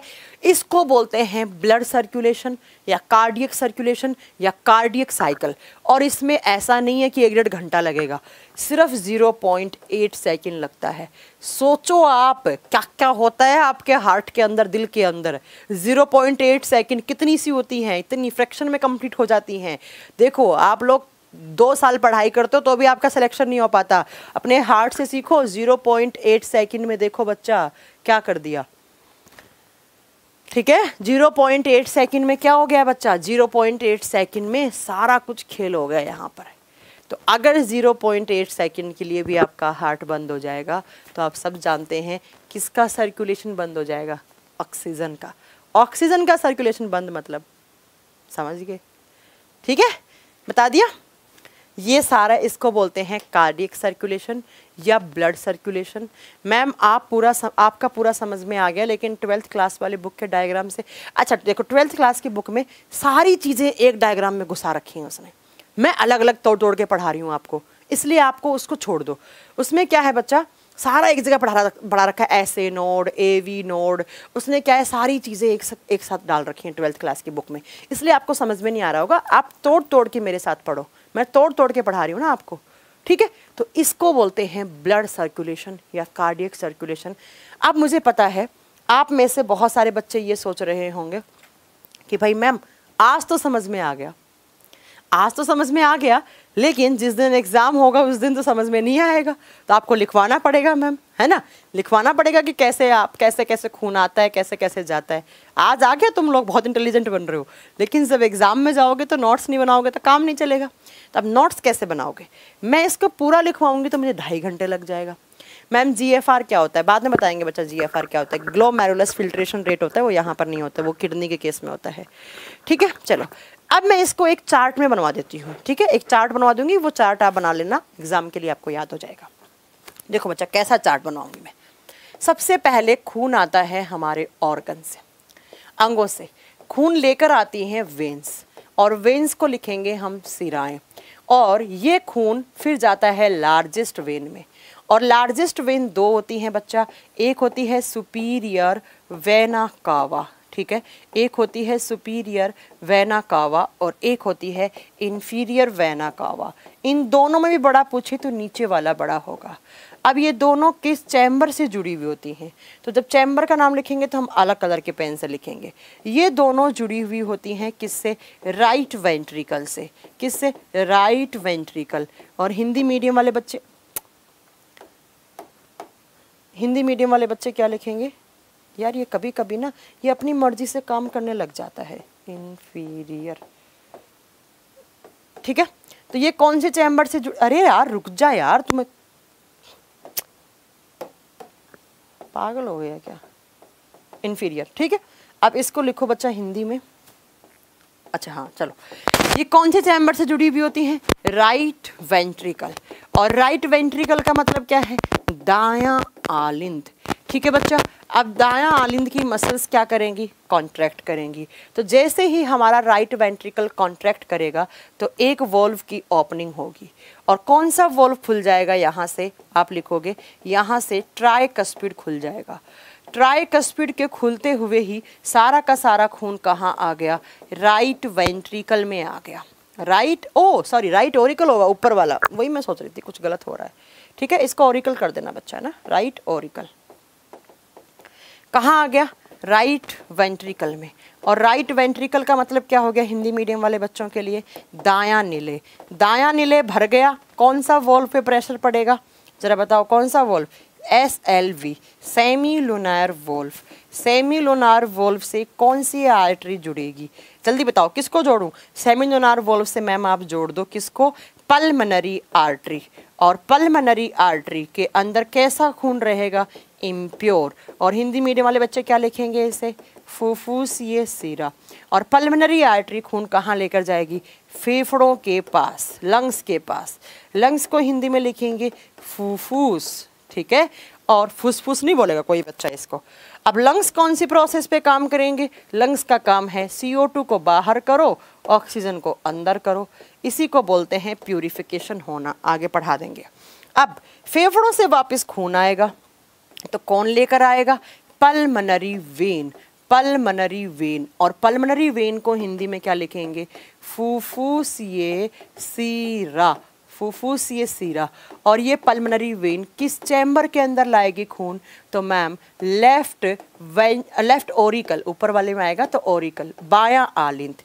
इसको बोलते हैं ब्लड सर्कुलेशन या कार्डियक सर्कुलेशन या कार्डियक साइकिल और इसमें ऐसा नहीं है कि एक डेढ़ घंटा लगेगा सिर्फ 0.8 सेकेंड लगता है सोचो आप क्या क्या होता है आपके हार्ट के अंदर दिल के अंदर 0.8 सेकेंड कितनी सी होती हैं इतनी फ्रैक्शन में कंप्लीट हो जाती हैं देखो आप लोग दो साल पढ़ाई करते हो तो भी आपका सिलेक्शन नहीं हो पाता अपने हार्ट से सीखो 0.8 सेकेंड में देखो बच्चा क्या कर दिया ठीक है 0.8 सेकेंड में क्या हो गया बच्चा 0.8 सेकेंड में सारा कुछ खेल हो गया यहाँ पर तो अगर 0.8 सेकेंड के लिए भी आपका हार्ट बंद हो जाएगा तो आप सब जानते हैं किसका सर्कुलेशन बंद हो जाएगा ऑक्सीजन का ऑक्सीजन का सर्कुलेशन बंद मतलब समझ गए ठीक है बता दिया ये सारा इसको बोलते हैं कार्डियक सर्कुलेशन या ब्लड सर्कुलेशन मैम आप पूरा सम, आपका पूरा समझ में आ गया लेकिन ट्वेल्थ क्लास वाले बुक के डायग्राम से अच्छा देखो ट्वेल्थ क्लास की बुक में सारी चीज़ें एक डायग्राम में घुसा रखी हैं उसने मैं अलग अलग तोड़ तोड़ के पढ़ा रही हूँ आपको इसलिए आपको उसको छोड़ दो उसमें क्या है बच्चा सारा एक जगह पढ़ा पढ़ा रखा है ऐसे नोड ए वी नोड उसने क्या है सारी चीज़ें एक साथ एक साथ डाल रखी हैं ट्वेल्थ क्लास की बुक में इसलिए आपको समझ में नहीं आ रहा होगा आप तोड़ तोड़ के मेरे साथ पढ़ो मैं तोड़ तोड़ के पढ़ा रही हूँ ना आपको ठीक है तो इसको बोलते हैं ब्लड सर्कुलेशन या कार्डियक सर्कुलेशन अब मुझे पता है आप में से बहुत सारे बच्चे ये सोच रहे होंगे कि भाई मैम आज तो समझ में आ गया आज तो समझ में आ गया लेकिन जिस दिन एग्ज़ाम होगा उस दिन तो समझ में नहीं आएगा तो आपको लिखवाना पड़ेगा मैम है ना लिखवाना पड़ेगा कि कैसे आप कैसे कैसे खून आता है कैसे कैसे जाता है आज आ गया तुम लोग बहुत इंटेलिजेंट बन रहे हो लेकिन जब एग्ज़ाम में जाओगे तो नोट्स नहीं बनाओगे तो काम नहीं चलेगा तो अब नोट्स कैसे बनाओगे मैं इसको पूरा लिखवाऊंगी तो मुझे ढाई घंटे लग जाएगा मैम जी क्या होता है बाद में बताएंगे बच्चा जी क्या होता है ग्लो मैरुलस फिल्ट्रेशन रेट होता है वो यहाँ पर नहीं होता वो किडनी के केस में होता है ठीक है चलो अब मैं इसको एक चार्ट में बनवा देती हूँ ठीक है एक चार्ट बनवा दूंगी वो चार्ट आप बना लेना एग्जाम के लिए आपको याद हो जाएगा देखो बच्चा कैसा चार्ट बनाऊंगी मैं सबसे पहले खून आता है हमारे ऑर्गन से अंगों से खून लेकर आती हैं वेंस और वेंस को लिखेंगे हम सिराएं और ये खून फिर जाता है लार्जेस्ट वेन में और लार्जेस्ट वेन दो होती हैं बच्चा एक होती है सुपीरियर वेना कावा ठीक है एक होती है सुपीरियर वैना कावा और एक होती है इन्फीरियर वैना कावा इन दोनों में भी बड़ा पूछे तो नीचे वाला बड़ा होगा अब ये दोनों किस चैम्बर से जुड़ी हुई होती हैं तो जब चैम्बर का नाम लिखेंगे तो हम अलग कलर के पेन से लिखेंगे ये दोनों जुड़ी हुई होती हैं किससे राइट वेंट्रिकल से किससे राइट वेंट्रिकल और हिंदी मीडियम वाले बच्चे हिंदी मीडियम वाले बच्चे क्या लिखेंगे यार ये कभी कभी ना ये अपनी मर्जी से काम करने लग जाता है इनफीरियर ठीक है तो ये कौन से चैम्बर से जुड़ अरे यार रुक जा यार तुम्हें पागल हो गया क्या इन्फीरियर ठीक है अब इसको लिखो बच्चा हिंदी में अच्छा हाँ चलो ये कौन से चैम्बर से जुड़ी हुई होती हैं राइट वेंट्रिकल और राइट वेंट्रिकल का मतलब क्या है दाया आलिंद ठीक है बच्चा अब दायां आलिंद की मसल्स क्या करेंगी कॉन्ट्रैक्ट करेंगी तो जैसे ही हमारा राइट वेंट्रिकल कॉन्ट्रैक्ट करेगा तो एक वोल्व की ओपनिंग होगी और कौन सा वोल्व खुल जाएगा यहाँ से आप लिखोगे यहाँ से ट्राई कस्पिड खुल जाएगा ट्राई कस्पिड के खुलते हुए ही सारा का सारा खून कहाँ आ गया राइट वेंट्रिकल में आ गया right oh sorry right auricle होगा ऊपर वाला वही मैं सोच रही थी कुछ गलत हो रहा है ठीक है इसको ओरिकल कर देना बच्चा है ना राइट ओरिकल कहाँ आ गया राइट वेंट्रिकल में और राइट वेंट्रिकल का मतलब क्या हो गया हिंदी मीडियम वाले बच्चों के लिए दाया नीले दाया नीले भर गया कौन सा वॉल्व पे प्रेशर पड़ेगा जरा बताओ कौन सा valve S L V semi lunar valve semi lunar valve से कौन सी आर्टरी जुड़ेगी जल्दी बताओ किसको जोड़ूं सेमी लोनार वोल्फ से मैम आप जोड़ दो किसको पल्मनरी आर्टरी और पल्मनरी आर्टरी के अंदर कैसा खून रहेगा इम्प्योर और हिंदी मीडियम वाले बच्चे क्या लिखेंगे इसे फूफूस ये सीरा और पल्मनरी आर्टरी खून कहाँ लेकर जाएगी फेफड़ों के पास लंग्स के पास लंग्स को हिंदी में लिखेंगे फूफूस ठीक है और फूसफूस नहीं बोलेगा कोई बच्चा इसको अब लंग्स कौन सी प्रोसेस पे काम करेंगे लंग्स का काम है CO2 को बाहर करो ऑक्सीजन को अंदर करो इसी को बोलते हैं प्यूरिफिकेशन होना आगे पढ़ा देंगे अब फेफड़ों से वापस खून आएगा तो कौन लेकर आएगा पल्मनरी वेन पल्मनरी वेन और पल्मनरी वेन को हिंदी में क्या लिखेंगे फूफूसिए सीरा फूफूस ये सीरा और ये पल्मनरी वेन किस चैम्बर के अंदर लाएगी खून तो ma'am left vein left auricle ऊपर वाले में आएगा तो ओरिकल बाया आलिंथ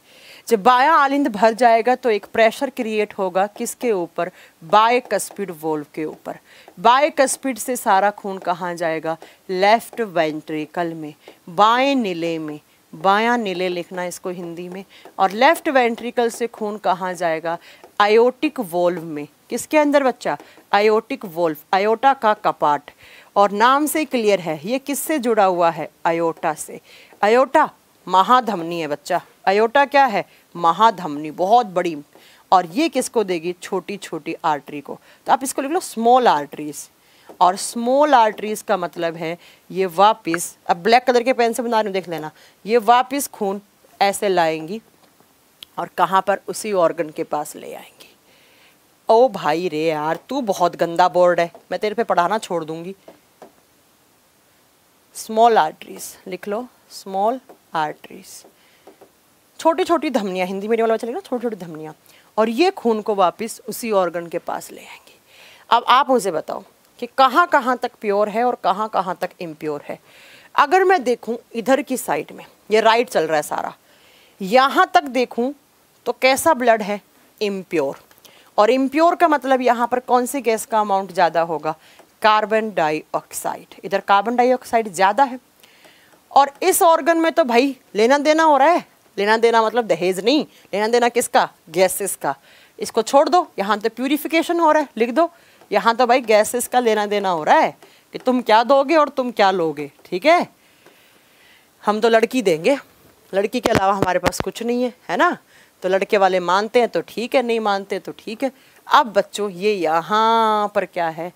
जब बाया आलिंद भर जाएगा तो एक प्रेशर क्रिएट होगा किसके ऊपर बाएं कस्पिड वोल्व के ऊपर बाएं कस्पिड से सारा खून कहाँ जाएगा लेफ्ट वेंट्रिकल में बाएं नीले में बायां नीले लिखना इसको हिंदी में और लेफ्ट वेंट्रिकल से खून कहाँ जाएगा आयोटिक वोल्व में किसके अंदर बच्चा आयोटिक वोल्व आयोटा का कपाट और नाम से क्लियर है ये किससे जुड़ा हुआ है आयोटा से आयोटा महाधमनी है बच्चा अयोटा क्या है महाधमनी बहुत बड़ी और ये किसको देगी छोटी छोटी आर्टरी को तो आप इसको लिख लो स्मॉल आर्टरीज और स्मॉल आर्टरीज का मतलब है ये वापस अब ब्लैक कलर के पेन से बना रही हूँ देख लेना ये वापस खून ऐसे लाएंगी और कहाँ पर उसी ऑर्गन के पास ले आएंगी ओ भाई रे यार तू बहुत गंदा बोर्ड है मैं तेरे पे पढ़ाना छोड़ दूंगी स्मॉल आर्टरीज लिख लो स्मॉल आर्टरीज छोटी छोटी धमनियाँ हिंदी मीडियम वाला बच्चा छोटी छोटी धमनियाँ और ये खून को वापस उसी ऑर्गन के पास ले आएंगी अब आप मुझे बताओ कि कहाँ कहाँ तक प्योर है और कहाँ कहाँ तक इम्प्योर है अगर मैं देखूँ इधर की साइड में ये राइट चल रहा है सारा यहाँ तक देखूँ तो कैसा ब्लड है इम्प्योर और इम्प्योर का मतलब यहाँ पर कौन सी गैस का अमाउंट ज़्यादा होगा कार्बन डाइऑक्साइड इधर कार्बन डाइऑक्साइड ज़्यादा है और इस ऑर्गन में तो भाई लेना देना हो रहा है लेना देना मतलब दहेज नहीं लेना देना किसका गैसेस का इसको छोड़ दो यहाँ तो प्यूरिफिकेशन हो रहा है लिख दो यहाँ तो भाई गैसेस का लेना देना हो रहा है कि तुम क्या दोगे और तुम क्या लोगे ठीक है हम तो लड़की देंगे लड़की के अलावा हमारे पास कुछ नहीं है है ना तो लड़के वाले मानते हैं तो ठीक है नहीं मानते तो ठीक है अब बच्चों ये यहाँ पर क्या है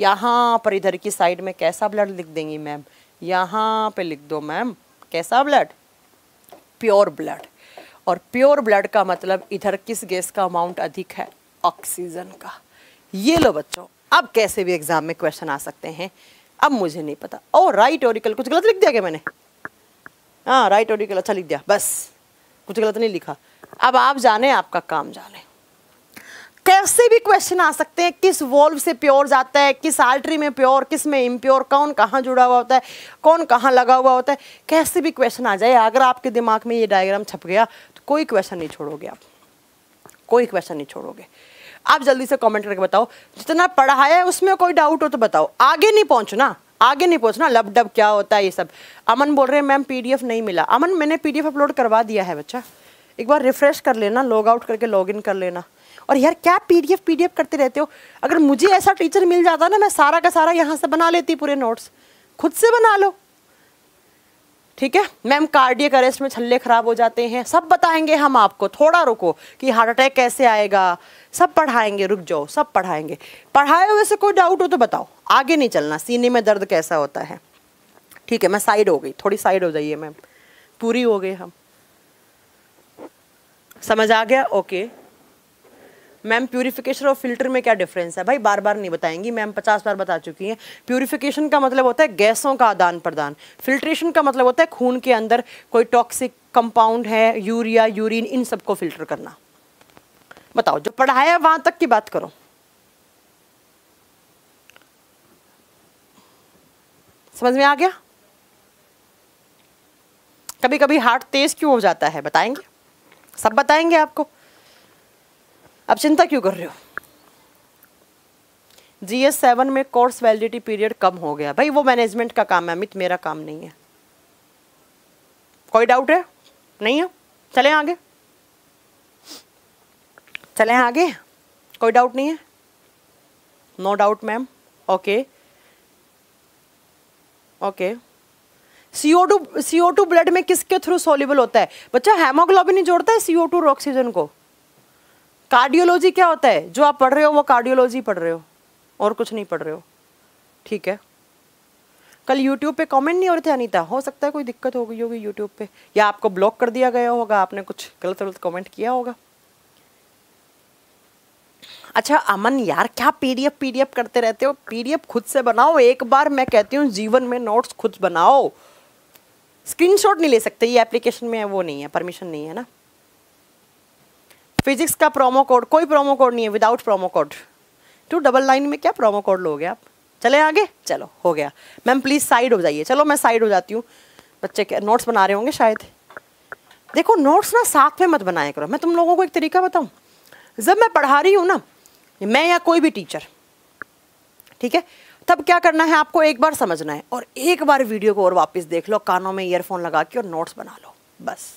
यहाँ पर इधर की साइड में कैसा ब्लड लिख देंगी मैम यहाँ पे लिख दो मैम कैसा ब्लड प्योर ब्लड और प्योर ब्लड का मतलब इधर किस गैस का अमाउंट अधिक है ऑक्सीजन का ये लो बच्चों अब कैसे भी एग्जाम में क्वेश्चन आ सकते हैं अब मुझे नहीं पता ओ राइट ओरिकल कुछ गलत लिख दिया क्या मैंने हाँ राइट ओरिकल अच्छा लिख दिया बस कुछ गलत नहीं लिखा अब आप जाने आपका काम जाने कैसे तो भी क्वेश्चन आ सकते हैं किस वॉल्व से प्योर जाता है किस आल्ट्री में प्योर किस में इम्प्योर कौन कहाँ जुड़ा हुआ होता है कौन कहाँ लगा हुआ होता है कैसे भी क्वेश्चन आ जाए अगर आपके दिमाग में ये डायग्राम छप गया तो कोई क्वेश्चन नहीं छोड़ोगे आप कोई क्वेश्चन नहीं छोड़ोगे आप जल्दी से कमेंट करके बताओ जितना पढ़ाया है उसमें कोई डाउट हो तो बताओ आगे नहीं पहुंचना आगे नहीं पहुंचना लब डब क्या होता है ये सब अमन बोल रहे हैं मैम पीडीएफ नहीं मिला अमन मैंने पीडीएफ अपलोड करवा दिया है बच्चा एक बार रिफ्रेश कर लेना लॉग आउट करके लॉग इन कर लेना और यार क्या पीडीएफ पीडीएफ करते रहते हो अगर मुझे ऐसा टीचर मिल जाता ना मैं सारा का सारा यहाँ से बना लेती पूरे नोट्स खुद से बना लो ठीक है मैम कार्डियक अरेस्ट में छल्ले खराब हो जाते हैं सब बताएंगे हम आपको थोड़ा रुको कि हार्ट अटैक कैसे आएगा सब पढ़ाएंगे रुक जाओ सब पढ़ाएंगे पढ़ाए हुए से कोई डाउट हो तो बताओ आगे नहीं चलना सीने में दर्द कैसा होता है ठीक है मैं साइड हो गई थोड़ी साइड हो जाइए मैम पूरी हो गई हम समझ आ गया ओके मैम प्योरीफिकेशन और फिल्टर में क्या डिफरेंस है भाई बार बार नहीं बताएंगी मैम पचास बार बता चुकी हैं प्योरीफिकेशन का मतलब होता है गैसों का आदान प्रदान फिल्ट्रेशन का मतलब होता है खून के अंदर कोई टॉक्सिक कंपाउंड है यूरिया यूरिन इन सबको फिल्टर करना बताओ जो पढ़ाया वहां तक की बात करो समझ में आ गया कभी कभी हार्ट तेज क्यों हो जाता है बताएंगे सब बताएंगे आपको अब चिंता क्यों कर रहे हो जी एस सेवन में कोर्स वैलिडिटी पीरियड कम हो गया भाई वो मैनेजमेंट का काम है अमित मेरा काम नहीं है कोई डाउट है नहीं है चले आगे चले आगे कोई डाउट नहीं है no doubt ma'am okay okay CO two CO two blood में किसके थ्रू सोलिबल होता है बच्चा हेमोग्लोबिन ही जोड़ता है सीओ टू ऑक्सीजन को कार्डियोलॉजी क्या होता है जो आप पढ़ रहे हो वो कार्डियोलॉजी पढ़ रहे हो और कुछ नहीं पढ़ रहे हो ठीक है कल यूट्यूब पे कमेंट नहीं हो रहे थे अनीता हो सकता है कोई दिक्कत हो गई होगी यूट्यूब पे या आपको ब्लॉक कर दिया गया होगा आपने कुछ गलत गलत कमेंट किया होगा अच्छा अमन यार क्या पीडीएफ पीडीएफ करते रहते हो पीडीएफ खुद से बनाओ एक बार मैं कहती हूँ जीवन में नोट्स खुद बनाओ स्क्रीनशॉट नहीं ले सकते ये एप्लीकेशन में है वो नहीं है परमिशन नहीं है ना फिजिक्स का प्रोमो कोड कोई प्रोमो कोड नहीं है without promo code to double line में क्या प्रोमो कोड लोगे आप चले आगे चलो हो गया मैम प्लीज़ साइड हो जाइए चलो मैं साइड हो जाती हूँ बच्चे के नोट्स बना रहे होंगे शायद देखो नोट्स ना साथ में मत बनाया करो मैं तुम लोगों को एक तरीका बताऊँ जब मैं पढ़ा रही हूँ ना मैं या कोई भी टीचर ठीक है तब क्या करना है आपको एक बार समझना है और एक बार वीडियो को और वापस देख लो कानों में ईयरफोन लगा के और नोट्स बना लो बस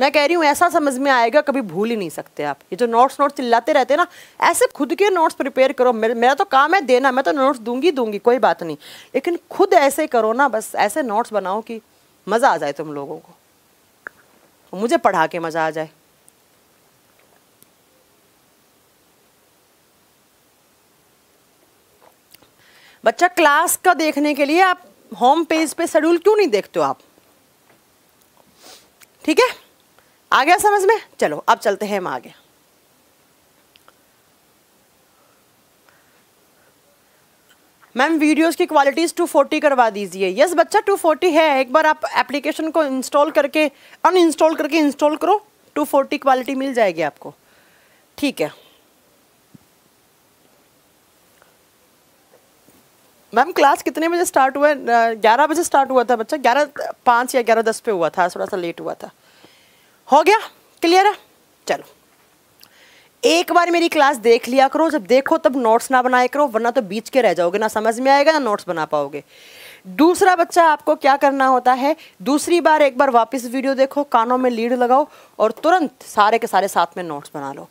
मैं कह रही हूँ ऐसा समझ में आएगा कभी भूल ही नहीं सकते आप ये जो नोट्स नोट्स चिल्लाते रहते ना ऐसे खुद के नोट्स प्रिपेयर करो मेरा तो काम है देना मैं तो नोट्स दूंगी दूंगी कोई बात नहीं लेकिन खुद ऐसे करो ना बस ऐसे नोट्स बनाओ कि मज़ा आ जाए तुम लोगों को मुझे पढ़ा के मज़ा आ जाए बच्चा क्लास का देखने के लिए आप होम पेज पे शेड्यूल क्यों नहीं देखते हो आप ठीक है आ गया समझ में चलो अब चलते हैं हम आगे मैम वीडियोस की क्वालिटीज़ 240 करवा दीजिए यस बच्चा 240 है एक बार आप एप्लीकेशन को इंस्टॉल करके अनइंस्टॉल करके इंस्टॉल करो 240 क्वालिटी मिल जाएगी आपको ठीक है मैम क्लास कितने बजे स्टार्ट हुआ है ग्यारह बजे स्टार्ट हुआ था बच्चा ग्यारह पाँच या ग्यारह दस पे हुआ था थोड़ा सा लेट हुआ था हो गया क्लियर है चलो एक बार मेरी क्लास देख लिया करो जब देखो तब नोट्स ना बनाया करो वरना तो बीच के रह जाओगे ना समझ में आएगा ना नोट्स बना पाओगे दूसरा बच्चा आपको क्या करना होता है दूसरी बार एक बार वापस वीडियो देखो कानों में लीड लगाओ और तुरंत सारे के सारे साथ में नोट्स बना लो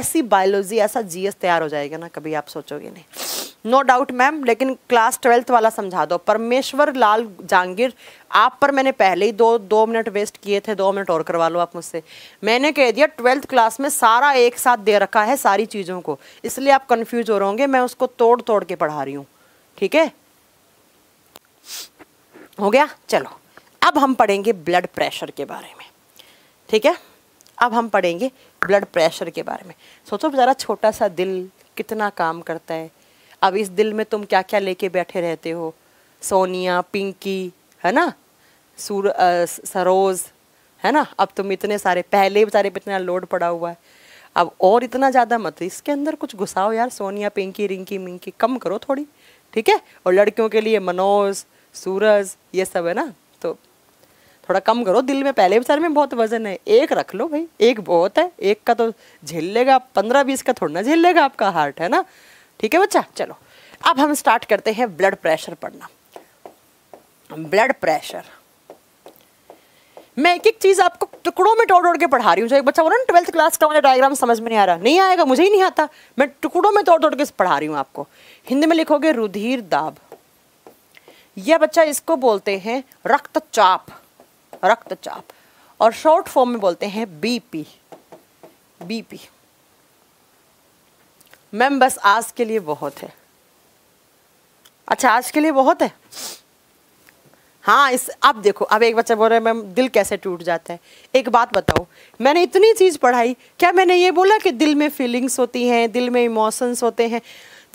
ऐसी बायोलॉजी ऐसा जीएस तैयार हो जाएगा ना कभी आप सोचोगे नहीं नो डाउट मैम लेकिन क्लास ट्वेल्थ वाला समझा दो परमेश्वर लाल जहांगीर आप पर मैंने पहले ही दो दो मिनट वेस्ट किए थे दो मिनट और करवा लो आप मुझसे मैंने कह दिया ट्वेल्थ क्लास में सारा एक साथ दे रखा है सारी चीज़ों को इसलिए आप कन्फ्यूज हो रहे होंगे मैं उसको तोड़ तोड़ के पढ़ा रही हूँ ठीक है हो गया चलो अब हम पढ़ेंगे ब्लड प्रेशर के बारे में ठीक है अब हम पढ़ेंगे ब्लड प्रेशर के बारे में सोचो ज़रा छोटा सा दिल कितना काम करता है अब इस दिल में तुम क्या क्या लेके बैठे रहते हो सोनिया पिंकी है ना सूर आ, सरोज है ना अब तुम इतने सारे पहले बेचारे पे इतना लोड पड़ा हुआ है अब और इतना ज़्यादा मत इसके अंदर कुछ घुसाओ यार सोनिया पिंकी रिंकी मिंकी कम करो थोड़ी ठीक है और लड़कियों के लिए मनोज सूरज ये सब है ना तो थोड़ा कम करो दिल में पहले बेचारे में बहुत वजन है एक रख लो भाई एक बहुत है एक का तो झेल लेगा पंद्रह बीस का थोड़ा ना झेल लेगा आपका हार्ट है ना ठीक है बच्चा चलो अब हम स्टार्ट करते हैं ब्लड प्रेशर पढ़ना ब्लड प्रेशर मैं एक एक चीज़ आपको टुकड़ों में तोड़ तोड़ के पढ़ा रही हूँ जो एक बच्चा बोला ना ट्वेल्थ क्लास का मुझे डायग्राम समझ में नहीं आ रहा नहीं आएगा मुझे ही नहीं आता मैं टुकड़ों में तोड़ तोड़ के पढ़ा रही हूँ आपको हिंदी में लिखोगे रुधिर दाब यह बच्चा इसको बोलते हैं रक्तचाप रक्तचाप और शॉर्ट फॉर्म में बोलते हैं बीपी बीपी मैम बस आज के लिए बहुत है अच्छा आज के लिए बहुत है हाँ इस अब देखो अब एक बच्चा बोल रहा है मैम दिल कैसे टूट जाता है एक बात बताओ मैंने इतनी चीज़ पढ़ाई क्या मैंने ये बोला कि दिल में फीलिंग्स होती हैं दिल में इमोशंस होते हैं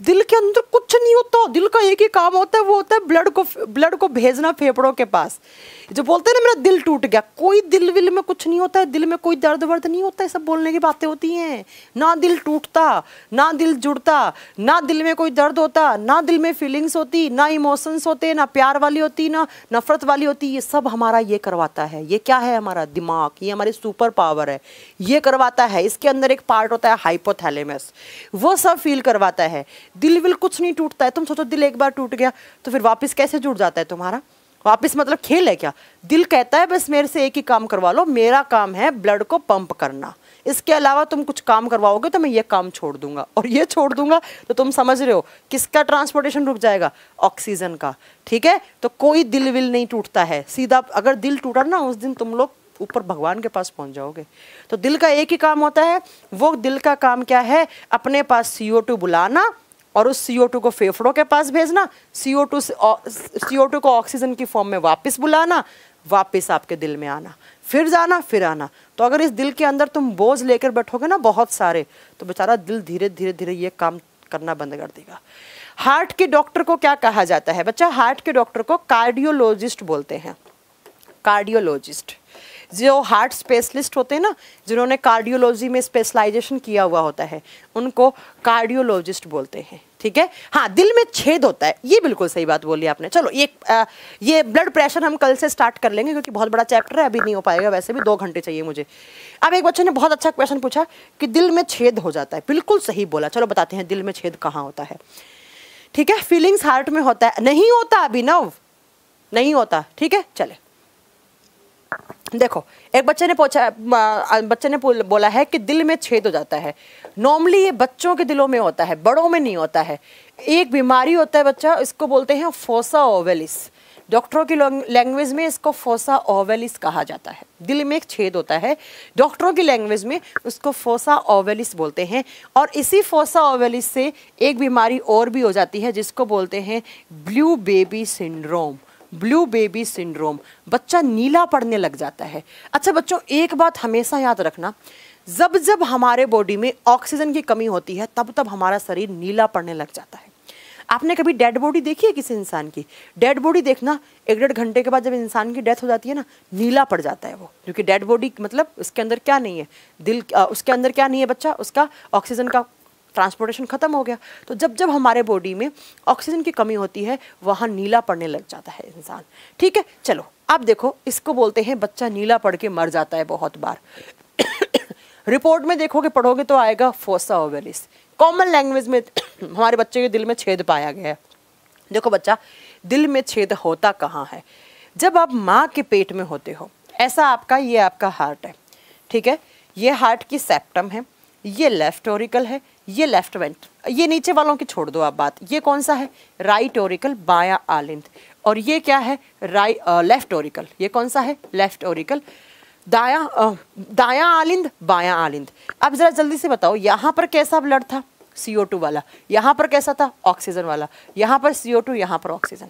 दिल के अंदर कुछ नहीं होता दिल का एक ही काम होता है वो होता है ब्लड को ब्लड को भेजना फेफड़ों के पास जो बोलते हैं ना मेरा दिल टूट गया कोई दिल विल में कुछ नहीं होता है दिल में कोई दर्द वर्द नहीं होता है सब बोलने की बातें होती हैं ना दिल टूटता ना दिल जुड़ता ना दिल में कोई दर्द होता ना दिल में फीलिंग्स होती ना इमोशंस होते ना प्यार वाली होती ना नफरत वाली होती ये सब हमारा ये करवाता है ये क्या है हमारा दिमाग ये हमारी सुपर पावर है ये करवाता है इसके अंदर एक पार्ट होता है हाइपोथैलेमस वो सब फील करवाता है दिल विल कुछ नहीं टूटता है तुम सोचो दिल एक बार टूट गया तो फिर वापस कैसे जुड़ जाता है तुम्हारा वापस मतलब खेल है क्या दिल कहता है बस मेरे से एक ही काम करवा लो मेरा काम है ब्लड को पंप करना इसके अलावा तुम कुछ काम करवाओगे तो मैं ये काम छोड़ दूंगा और ये छोड़ दूंगा तो तुम समझ रहे हो किसका ट्रांसपोर्टेशन रुक जाएगा ऑक्सीजन का ठीक है तो कोई दिल विल नहीं टूटता है सीधा अगर दिल टूटा ना उस दिन तुम लोग ऊपर भगवान के पास पहुंच जाओगे तो दिल का एक ही काम होता है वो दिल का काम क्या है अपने पास सीओ बुलाना और उस सी को फेफड़ों के पास भेजना सी ओ टू को ऑक्सीजन की फॉर्म में वापस बुलाना वापस आपके दिल में आना फिर जाना फिर आना तो अगर इस दिल के अंदर तुम बोझ लेकर बैठोगे ना बहुत सारे तो बेचारा दिल धीरे धीरे धीरे ये काम करना बंद कर देगा हार्ट के डॉक्टर को क्या कहा जाता है बच्चा हार्ट के डॉक्टर को कार्डियोलॉजिस्ट बोलते हैं कार्डियोलॉजिस्ट जो हार्ट स्पेशलिस्ट होते हैं ना जिन्होंने कार्डियोलॉजी में स्पेशलाइजेशन किया हुआ होता है उनको कार्डियोलॉजिस्ट बोलते हैं ठीक है हाँ दिल में छेद होता है ये बिल्कुल सही बात बोली आपने चलो ये आ, ये ब्लड प्रेशर हम कल से स्टार्ट कर लेंगे क्योंकि बहुत बड़ा चैप्टर है अभी नहीं हो पाएगा वैसे भी दो घंटे चाहिए मुझे अब एक बच्चे ने बहुत अच्छा क्वेश्चन पूछा कि दिल में छेद हो जाता है बिल्कुल सही बोला चलो बताते हैं दिल में छेद कहाँ होता है ठीक है फीलिंग्स हार्ट में होता है नहीं होता अभिनव नहीं होता ठीक है चले देखो एक बच्चे ने पूछा बच्चे ने बोला है कि दिल में छेद हो जाता है नॉर्मली ये बच्चों के दिलों में होता है बड़ों में नहीं होता है एक बीमारी होता है बच्चा इसको बोलते हैं फोसा ओवेलिस डॉक्टरों की लैंग्वेज में इसको फोसा ओवेलिस कहा जाता है दिल में एक छेद होता है डॉक्टरों की लैंग्वेज में उसको फोसा ओवेलिस बोलते हैं और इसी फोसा ओवेलिस से एक बीमारी और भी हो जाती है जिसको बोलते हैं blue baby syndrome blue baby syndrome बच्चा नीला पड़ने लग जाता है अच्छा बच्चों एक बात हमेशा याद रखना जब जब हमारे बॉडी में ऑक्सीजन की कमी होती है तब तब हमारा शरीर नीला पड़ने लग जाता है आपने कभी डेड बॉडी देखी है किसी इंसान की डेड बॉडी देखना एक डेढ़ घंटे के बाद जब इंसान की डेथ हो जाती है ना नीला पड़ जाता है वो क्योंकि डेड बॉडी मतलब उसके अंदर क्या नहीं है दिल आ, उसके अंदर क्या नहीं है बच्चा उसका ऑक्सीजन का ट्रांसपोर्टेशन ख़त्म हो गया तो जब जब हमारे बॉडी में ऑक्सीजन की कमी होती है वहाँ नीला पड़ने लग जाता है इंसान ठीक है चलो आप देखो इसको बोलते हैं बच्चा नीला पड़ के मर जाता है बहुत बार रिपोर्ट में देखोगे पढ़ोगे तो आएगा फोसा ओवेलिस कॉमन लैंग्वेज में हमारे बच्चे के दिल में छेद पाया गया है देखो बच्चा दिल में छेद होता कहाँ है जब आप माँ के पेट में होते हो ऐसा आपका ये आपका हार्ट है ठीक है ये हार्ट की सेप्टम है ये लेफ्ट ओरिकल है ये लेफ्ट वेंट ये नीचे वालों की छोड़ दो आप बात ये कौन सा है राइट ओरिकल बाया आलिंद और ये क्या है राइट लेफ्ट ओरिकल ये कौन सा है लेफ्ट ओरिकल दाया uh, दाया आलिंद बाया आलिंद अब ज़रा जल्दी से बताओ यहाँ पर कैसा ब्लड था CO2 वाला यहाँ पर कैसा था ऑक्सीजन वाला यहाँ पर CO2 टू यहाँ पर ऑक्सीजन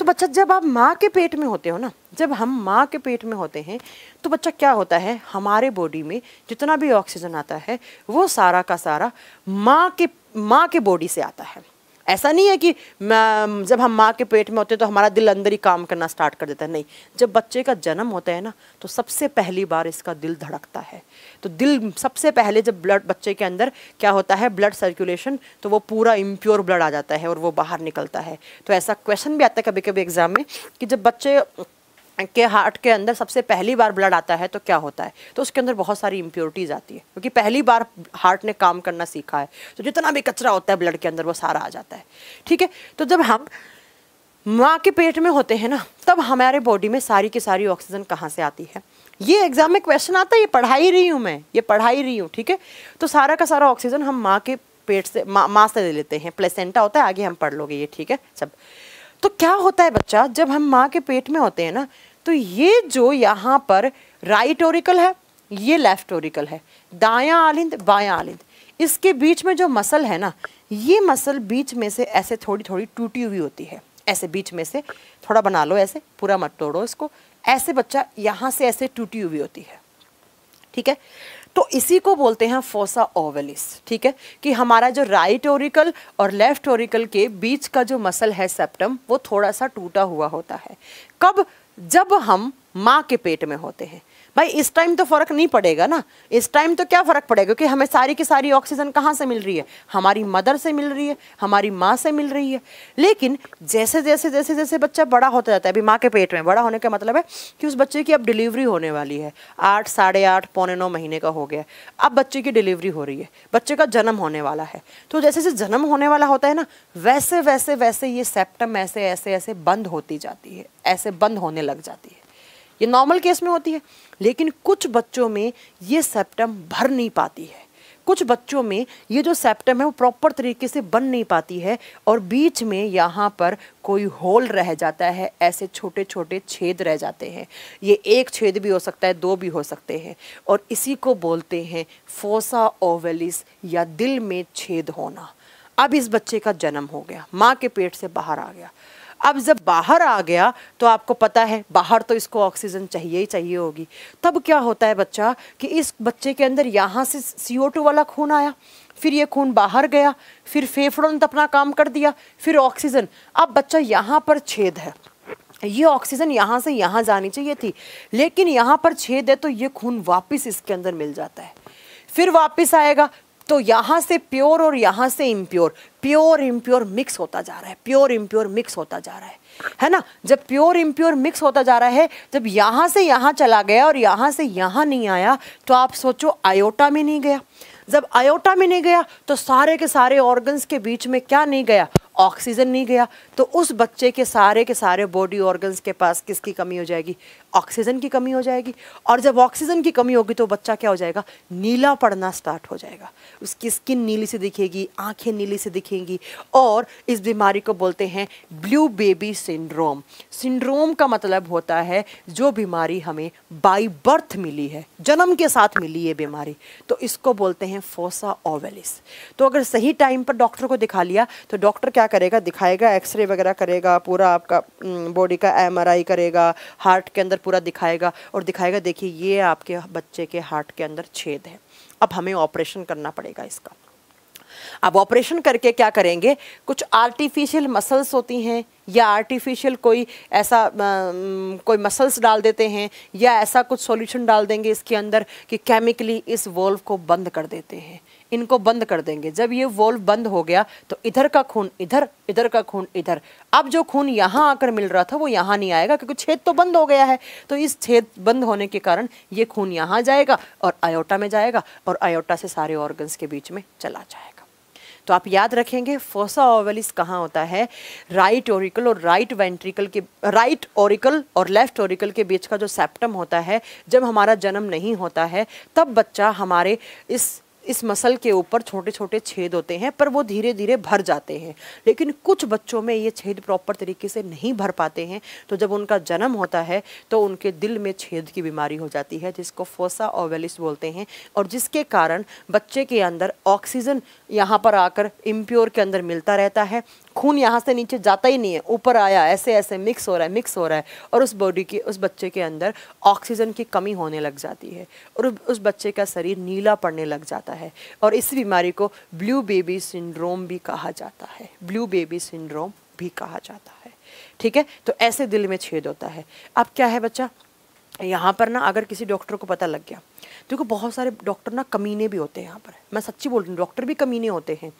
तो बच्चा जब आप माँ के पेट में होते हो ना जब हम माँ के पेट में होते हैं तो बच्चा क्या होता है हमारे बॉडी में जितना भी ऑक्सीजन आता है वो सारा का सारा माँ के माँ के बॉडी से आता है ऐसा नहीं है कि जब हम माँ के पेट में होते हैं तो हमारा दिल अंदर ही काम करना स्टार्ट कर देता है नहीं जब बच्चे का जन्म होता है ना तो सबसे पहली बार इसका दिल धड़कता है तो दिल सबसे पहले जब ब्लड बच्चे के अंदर क्या होता है ब्लड सर्कुलेशन तो वो पूरा इम्प्योर ब्लड आ जाता है और वो बाहर निकलता है तो ऐसा क्वेश्चन भी आता है कभी कभी एग्ज़ाम में कि जब बच्चे के हार्ट के अंदर सबसे पहली बार ब्लड आता है तो क्या होता है तो उसके अंदर बहुत सारी इम्प्योरिटीज़ आती है क्योंकि पहली बार हार्ट ने काम करना सीखा है तो जितना भी कचरा होता है ब्लड के अंदर वो सारा आ जाता है ठीक है तो जब हम माँ के पेट में होते हैं ना तब हमारे बॉडी में सारी की सारी ऑक्सीजन कहाँ से आती है ये एग्जाम में क्वेश्चन आता है ये पढ़ा ही रही हूँ मैं ये पढ़ा ही रही हूँ ठीक है तो सारा का सारा ऑक्सीजन हम माँ के पेट से माँ माँ से ले लेते हैं प्लेसेंटा होता है आगे हम पढ़ लोगे ये ठीक है सब तो क्या होता है बच्चा जब हम माँ के पेट में होते हैं ना तो ये जो यहाँ पर राइट ओरिकल है ये लेफ्ट ओरिकल है दाया आलिंद बाया आलिंद इसके बीच में जो मसल है ना ये मसल बीच में से ऐसे थोड़ी थोड़ी टूटी हुई होती है ऐसे बीच में से थोड़ा बना लो ऐसे पूरा मत तोड़ो इसको ऐसे बच्चा यहाँ से ऐसे टूटी हुई होती है ठीक है तो इसी को बोलते हैं फोसा ओवलिस ठीक है कि हमारा जो राइट ओरिकल और लेफ्ट ओरिकल के बीच का जो मसल है सेप्टम वो थोड़ा सा टूटा हुआ होता है कब जब हम माँ के पेट में होते हैं भाई इस टाइम तो फ़र्क नहीं पड़ेगा ना इस टाइम तो क्या फ़र्क पड़ेगा क्योंकि हमें सारी की सारी ऑक्सीजन कहाँ से मिल रही है हमारी मदर से मिल रही है हमारी माँ से मिल रही है लेकिन जैसे जैसे जैसे जैसे बच्चा बड़ा होता जाता है अभी माँ के पेट में बड़ा होने का मतलब है कि उस बच्चे की अब डिलीवरी होने वाली है आठ साढ़े आठ पौने नौ महीने का हो गया अब बच्चे की डिलीवरी हो रही है बच्चे का जन्म होने वाला है तो जैसे जैसे जन्म होने वाला होता है ना वैसे वैसे वैसे ये सेप्टम ऐसे ऐसे ऐसे बंद होती जाती है ऐसे बंद होने लग जाती है ये नॉर्मल केस में होती है लेकिन कुछ बच्चों में ये सेप्टम भर नहीं पाती है कुछ बच्चों में ये जो सेप्टम है वो प्रॉपर तरीके से बन नहीं पाती है और बीच में यहाँ पर कोई होल रह जाता है ऐसे छोटे छोटे छेद रह जाते हैं ये एक छेद भी हो सकता है दो भी हो सकते हैं और इसी को बोलते हैं फोसा ओवेलिस या दिल में छेद होना अब इस बच्चे का जन्म हो गया माँ के पेट से बाहर आ गया अब जब बाहर आ गया तो आपको पता है बाहर तो इसको ऑक्सीजन चाहिए ही चाहिए होगी तब क्या होता है बच्चा कि इस बच्चे के अंदर यहाँ से सी वाला खून आया फिर ये खून बाहर गया फिर फेफड़ों ने तो अपना काम कर दिया फिर ऑक्सीजन अब बच्चा यहाँ पर छेद है ये ऑक्सीजन यहाँ से यहाँ जानी चाहिए थी लेकिन यहाँ पर छेद है तो ये खून वापस इसके अंदर मिल जाता है फिर वापस आएगा तो यहाँ से प्योर और यहाँ से इम्प्योर प्योर इम्प्योर मिक्स होता जा रहा है प्योर इम्प्योर मिक्स होता जा रहा है है ना जब प्योर इम्प्योर मिक्स होता जा रहा है जब यहाँ से यहाँ चला गया और यहाँ से यहाँ नहीं आया तो आप सोचो आयोटा में नहीं गया जब आयोटा में नहीं गया तो सारे के सारे ऑर्गन्स के बीच में क्या नहीं गया ऑक्सीजन नहीं गया तो उस बच्चे के सारे के सारे बॉडी ऑर्गन्स के पास किसकी कमी हो जाएगी ऑक्सीजन की कमी हो जाएगी और जब ऑक्सीजन की कमी होगी तो बच्चा क्या हो जाएगा नीला पड़ना स्टार्ट हो जाएगा उसकी स्किन नीली से दिखेगी आंखें नीली से दिखेंगी और इस बीमारी को बोलते हैं ब्लू बेबी सिंड्रोम सिंड्रोम का मतलब होता है जो बीमारी हमें बाई बर्थ मिली है जन्म के साथ मिली ये बीमारी तो इसको बोलते हैं फोसा ओवेलिस तो अगर सही टाइम पर डॉक्टर को दिखा लिया तो डॉक्टर क्या करेगा दिखाएगा एक्सरे वगैरह करेगा पूरा आपका बॉडी का एम करेगा हार्ट के अंदर पूरा दिखाएगा और दिखाएगा देखिए ये आपके बच्चे के हार्ट के अंदर छेद है अब हमें ऑपरेशन करना पड़ेगा इसका अब ऑपरेशन करके क्या करेंगे कुछ आर्टिफिशियल मसल्स होती हैं या आर्टिफिशियल कोई ऐसा आ, कोई मसल्स डाल देते हैं या ऐसा कुछ सॉल्यूशन डाल देंगे इसके अंदर कि केमिकली इस वोल्व को बंद कर देते हैं इनको बंद कर देंगे जब ये वॉल्व बंद हो गया तो इधर का खून इधर इधर का खून इधर अब जो खून यहाँ आकर मिल रहा था वो यहाँ नहीं आएगा क्योंकि छेद तो बंद हो गया है तो इस छेद बंद होने के कारण ये खून यहाँ जाएगा और आयोटा में जाएगा और आयोटा से सारे ऑर्गन्स के बीच में चला जाएगा तो आप याद रखेंगे फोसा ओवलिस कहाँ होता है राइट ओरिकल और राइट वेंट्रिकल के राइट ओरिकल और लेफ्ट ओरिकल के बीच का जो सेप्टम होता है जब हमारा जन्म नहीं होता है तब बच्चा हमारे इस इस मसल के ऊपर छोटे छोटे छेद होते हैं पर वो धीरे धीरे भर जाते हैं लेकिन कुछ बच्चों में ये छेद प्रॉपर तरीके से नहीं भर पाते हैं तो जब उनका जन्म होता है तो उनके दिल में छेद की बीमारी हो जाती है जिसको फोसा ओवेलिस बोलते हैं और जिसके कारण बच्चे के अंदर ऑक्सीजन यहाँ पर आकर इम्प्योर के अंदर मिलता रहता है खून यहाँ से नीचे जाता ही नहीं है ऊपर आया ऐसे ऐसे मिक्स हो रहा है मिक्स हो रहा है और उस बॉडी के उस बच्चे के अंदर ऑक्सीजन की कमी होने लग जाती है और उस बच्चे का शरीर नीला पड़ने लग जाता है और इस बीमारी को ब्लू बेबी सिंड्रोम भी कहा जाता है ब्लू बेबी सिंड्रोम भी कहा जाता है ठीक है तो ऐसे दिल में छेद होता है अब क्या है बच्चा यहाँ पर ना अगर किसी डॉक्टर को पता लग गया तो देखो बहुत सारे डॉक्टर ना कमीने भी होते हैं यहाँ पर मैं सच्ची बोल रही हूँ डॉक्टर भी कमीने होते हैं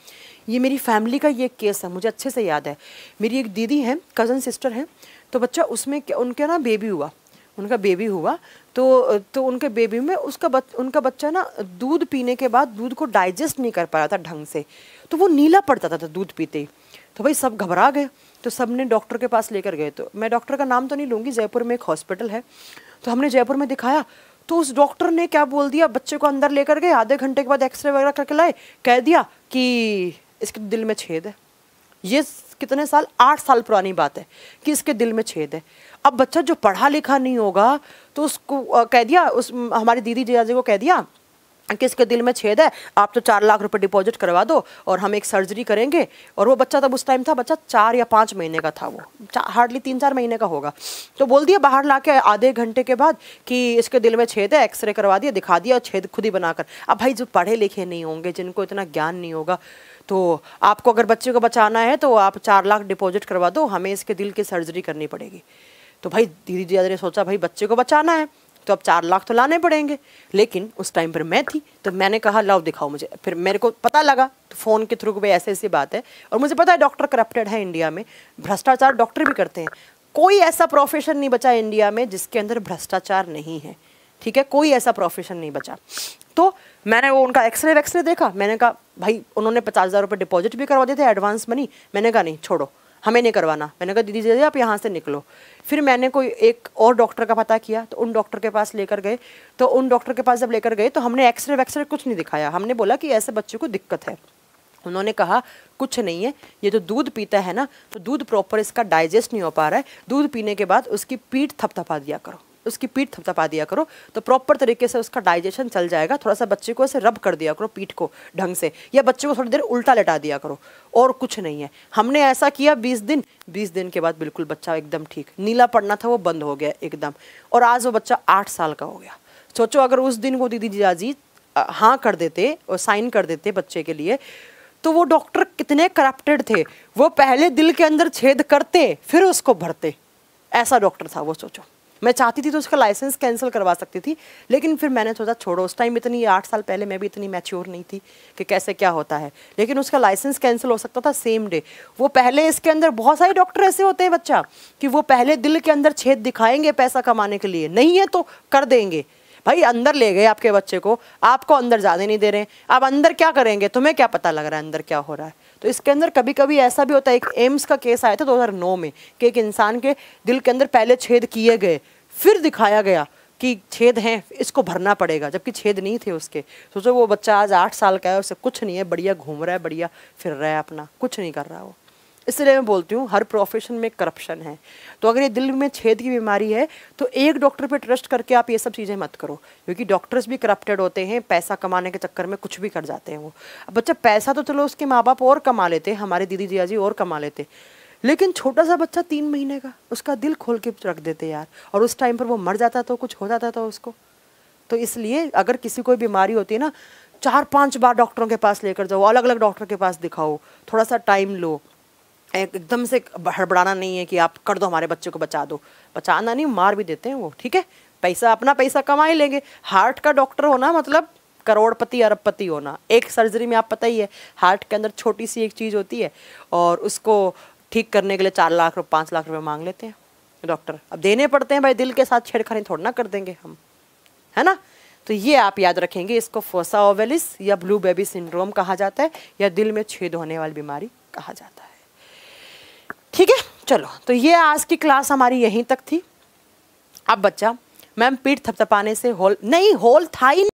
ये मेरी फैमिली का ये केस है मुझे अच्छे से याद है मेरी एक दीदी है कज़न सिस्टर है तो बच्चा उसमें उनके ना बेबी हुआ उनका बेबी हुआ तो तो उनके बेबी में उसका बच, उनका बच्चा ना दूध पीने के बाद दूध को डाइजेस्ट नहीं कर पा रहा था ढंग से तो वो नीला पड़ जाता था दूध पीते ही तो भाई सब घबरा गए तो सब ने डॉक्टर के पास लेकर गए तो मैं डॉक्टर का नाम तो नहीं लूँगी जयपुर में एक हॉस्पिटल है तो हमने जयपुर में दिखाया तो उस डॉक्टर ने क्या बोल दिया बच्चे को अंदर लेकर गए आधे घंटे के बाद एक्सरे वगैरह करके लाए कह दिया कि इसके दिल में छेद है ये कितने साल आठ साल पुरानी बात है कि इसके दिल में छेद है अब बच्चा जो पढ़ा लिखा नहीं होगा तो उसको कह दिया उस हमारी दीदी जिया को कह दिया किसके दिल में छेद है आप तो चार लाख रुपए डिपॉजिट करवा दो और हम एक सर्जरी करेंगे और वो बच्चा तब उस टाइम था बच्चा चार या पाँच महीने का था वो हार्डली तीन चार महीने का होगा तो बोल दिया बाहर ला के आधे घंटे के बाद कि इसके दिल में छेद है एक्सरे करवा दिया दिखा दिया और छेद खुद ही बनाकर अब भाई जो पढ़े लिखे नहीं होंगे जिनको इतना ज्ञान नहीं होगा तो आपको अगर बच्चे को बचाना है तो आप चार लाख डिपॉजिट करवा दो हमें इसके दिल की सर्जरी करनी पड़ेगी तो भाई धीरे धीरे ने सोचा भाई बच्चे को बचाना है तो अब चार लाख तो लाने पड़ेंगे लेकिन उस टाइम पर मैं थी तो मैंने कहा लाओ दिखाओ मुझे फिर मेरे को पता लगा तो फ़ोन के थ्रू भाई ऐसे ऐसी बात है और मुझे पता है डॉक्टर करप्टेड है इंडिया में भ्रष्टाचार डॉक्टर भी करते हैं कोई ऐसा प्रोफेशन नहीं बचा इंडिया में जिसके अंदर भ्रष्टाचार नहीं है ठीक है कोई ऐसा प्रोफेशन नहीं बचा तो मैंने वो उनका एक्सरे वैक्सरे देखा मैंने कहा भाई उन्होंने पचास हज़ार रुपये डिपॉजिट भी करवा दिए थे एडवांस मनी मैंने कहा नहीं छोड़ो हमें नहीं करवाना मैंने कहा दीदी दीदी आप यहाँ से निकलो फिर मैंने कोई एक और डॉक्टर का पता किया तो उन डॉक्टर के पास लेकर गए तो उन डॉक्टर के पास जब लेकर गए तो हमने एक्सरे वैक्सरे कुछ नहीं दिखाया हमने बोला कि ऐसे बच्चे को दिक्कत है उन्होंने कहा कुछ नहीं है ये जो दूध पीता है ना तो दूध प्रॉपर इसका डाइजेस्ट नहीं हो पा रहा है दूध पीने के बाद उसकी पीठ थपथपा दिया करो उसकी पीठ थपथपा दिया करो तो प्रॉपर तरीके से उसका डाइजेशन चल जाएगा थोड़ा सा बच्चे को ऐसे रब कर दिया करो पीठ को ढंग से या बच्चे को थोड़ी देर उल्टा लटा दिया करो और कुछ नहीं है हमने ऐसा किया बीस दिन बीस दिन के बाद बिल्कुल बच्चा एकदम ठीक नीला पड़ना था वो बंद हो गया एकदम और आज वो बच्चा आठ साल का हो गया सोचो अगर उस दिन वो दीदी जीजाजी हाँ कर देते और साइन कर देते बच्चे के लिए तो वो डॉक्टर कितने करप्टेड थे वो पहले दिल के अंदर छेद करते फिर उसको भरते ऐसा डॉक्टर था वो सोचो मैं चाहती थी तो उसका लाइसेंस कैंसिल करवा सकती थी लेकिन फिर मैंने सोचा छोड़ो उस टाइम इतनी आठ साल पहले मैं भी इतनी मैच्योर नहीं थी कि कैसे क्या होता है लेकिन उसका लाइसेंस कैंसिल हो सकता था सेम डे वो पहले इसके अंदर बहुत सारे डॉक्टर ऐसे होते हैं बच्चा कि वो पहले दिल के अंदर छेद दिखाएंगे पैसा कमाने के लिए नहीं है तो कर देंगे भाई अंदर ले गए आपके बच्चे को आपको अंदर जाने नहीं दे रहे आप अंदर क्या करेंगे तुम्हें क्या पता लग रहा है अंदर क्या हो रहा है तो इसके अंदर कभी कभी ऐसा भी होता है एक एम्स का केस आया था 2009 में कि एक इंसान के दिल के अंदर पहले छेद किए गए फिर दिखाया गया कि छेद हैं इसको भरना पड़ेगा जबकि छेद नहीं थे उसके सोचो वो बच्चा आज आठ साल का है उसे कुछ नहीं है बढ़िया घूम रहा है बढ़िया फिर रहा है अपना कुछ नहीं कर रहा वो इसलिए मैं बोलती हूँ हर प्रोफेशन में करप्शन है तो अगर ये दिल में छेद की बीमारी है तो एक डॉक्टर पे ट्रस्ट करके आप ये सब चीज़ें मत करो क्योंकि डॉक्टर्स भी करप्टेड होते हैं पैसा कमाने के चक्कर में कुछ भी कर जाते हैं वो अब बच्चा पैसा तो चलो उसके माँ बाप और कमा लेते हैं हमारे दीदी जिया जी और कमा लेते लेकिन छोटा सा बच्चा तीन महीने का उसका दिल खोल के रख देते यार और उस टाइम पर वो मर जाता तो कुछ हो जाता था तो उसको तो इसलिए अगर किसी कोई बीमारी होती है ना चार पांच बार डॉक्टरों के पास लेकर जाओ अलग अलग डॉक्टर के पास दिखाओ थोड़ा सा टाइम लो एकदम से हड़बड़ाना नहीं है कि आप कर दो हमारे बच्चे को बचा दो बचाना नहीं मार भी देते हैं वो ठीक है पैसा अपना पैसा कमा ही लेंगे हार्ट का डॉक्टर होना मतलब करोड़पति अरबपति होना एक सर्जरी में आप पता ही है हार्ट के अंदर छोटी सी एक चीज़ होती है और उसको ठीक करने के लिए चार लाख रुपये पाँच लाख रुपये मांग लेते हैं डॉक्टर अब देने पड़ते हैं भाई दिल के साथ छेड़खानी थोड़ा ना कर देंगे हम है ना तो ये आप याद रखेंगे इसको फोसा ओवेलिस या ब्लू बेबी सिंड्रोम कहा जाता है या दिल में छेद होने वाली बीमारी कहा जाता है ठीक है चलो तो ये आज की क्लास हमारी यहीं तक थी अब बच्चा मैम पीठ थपथपाने से होल नहीं होल था ही नहीं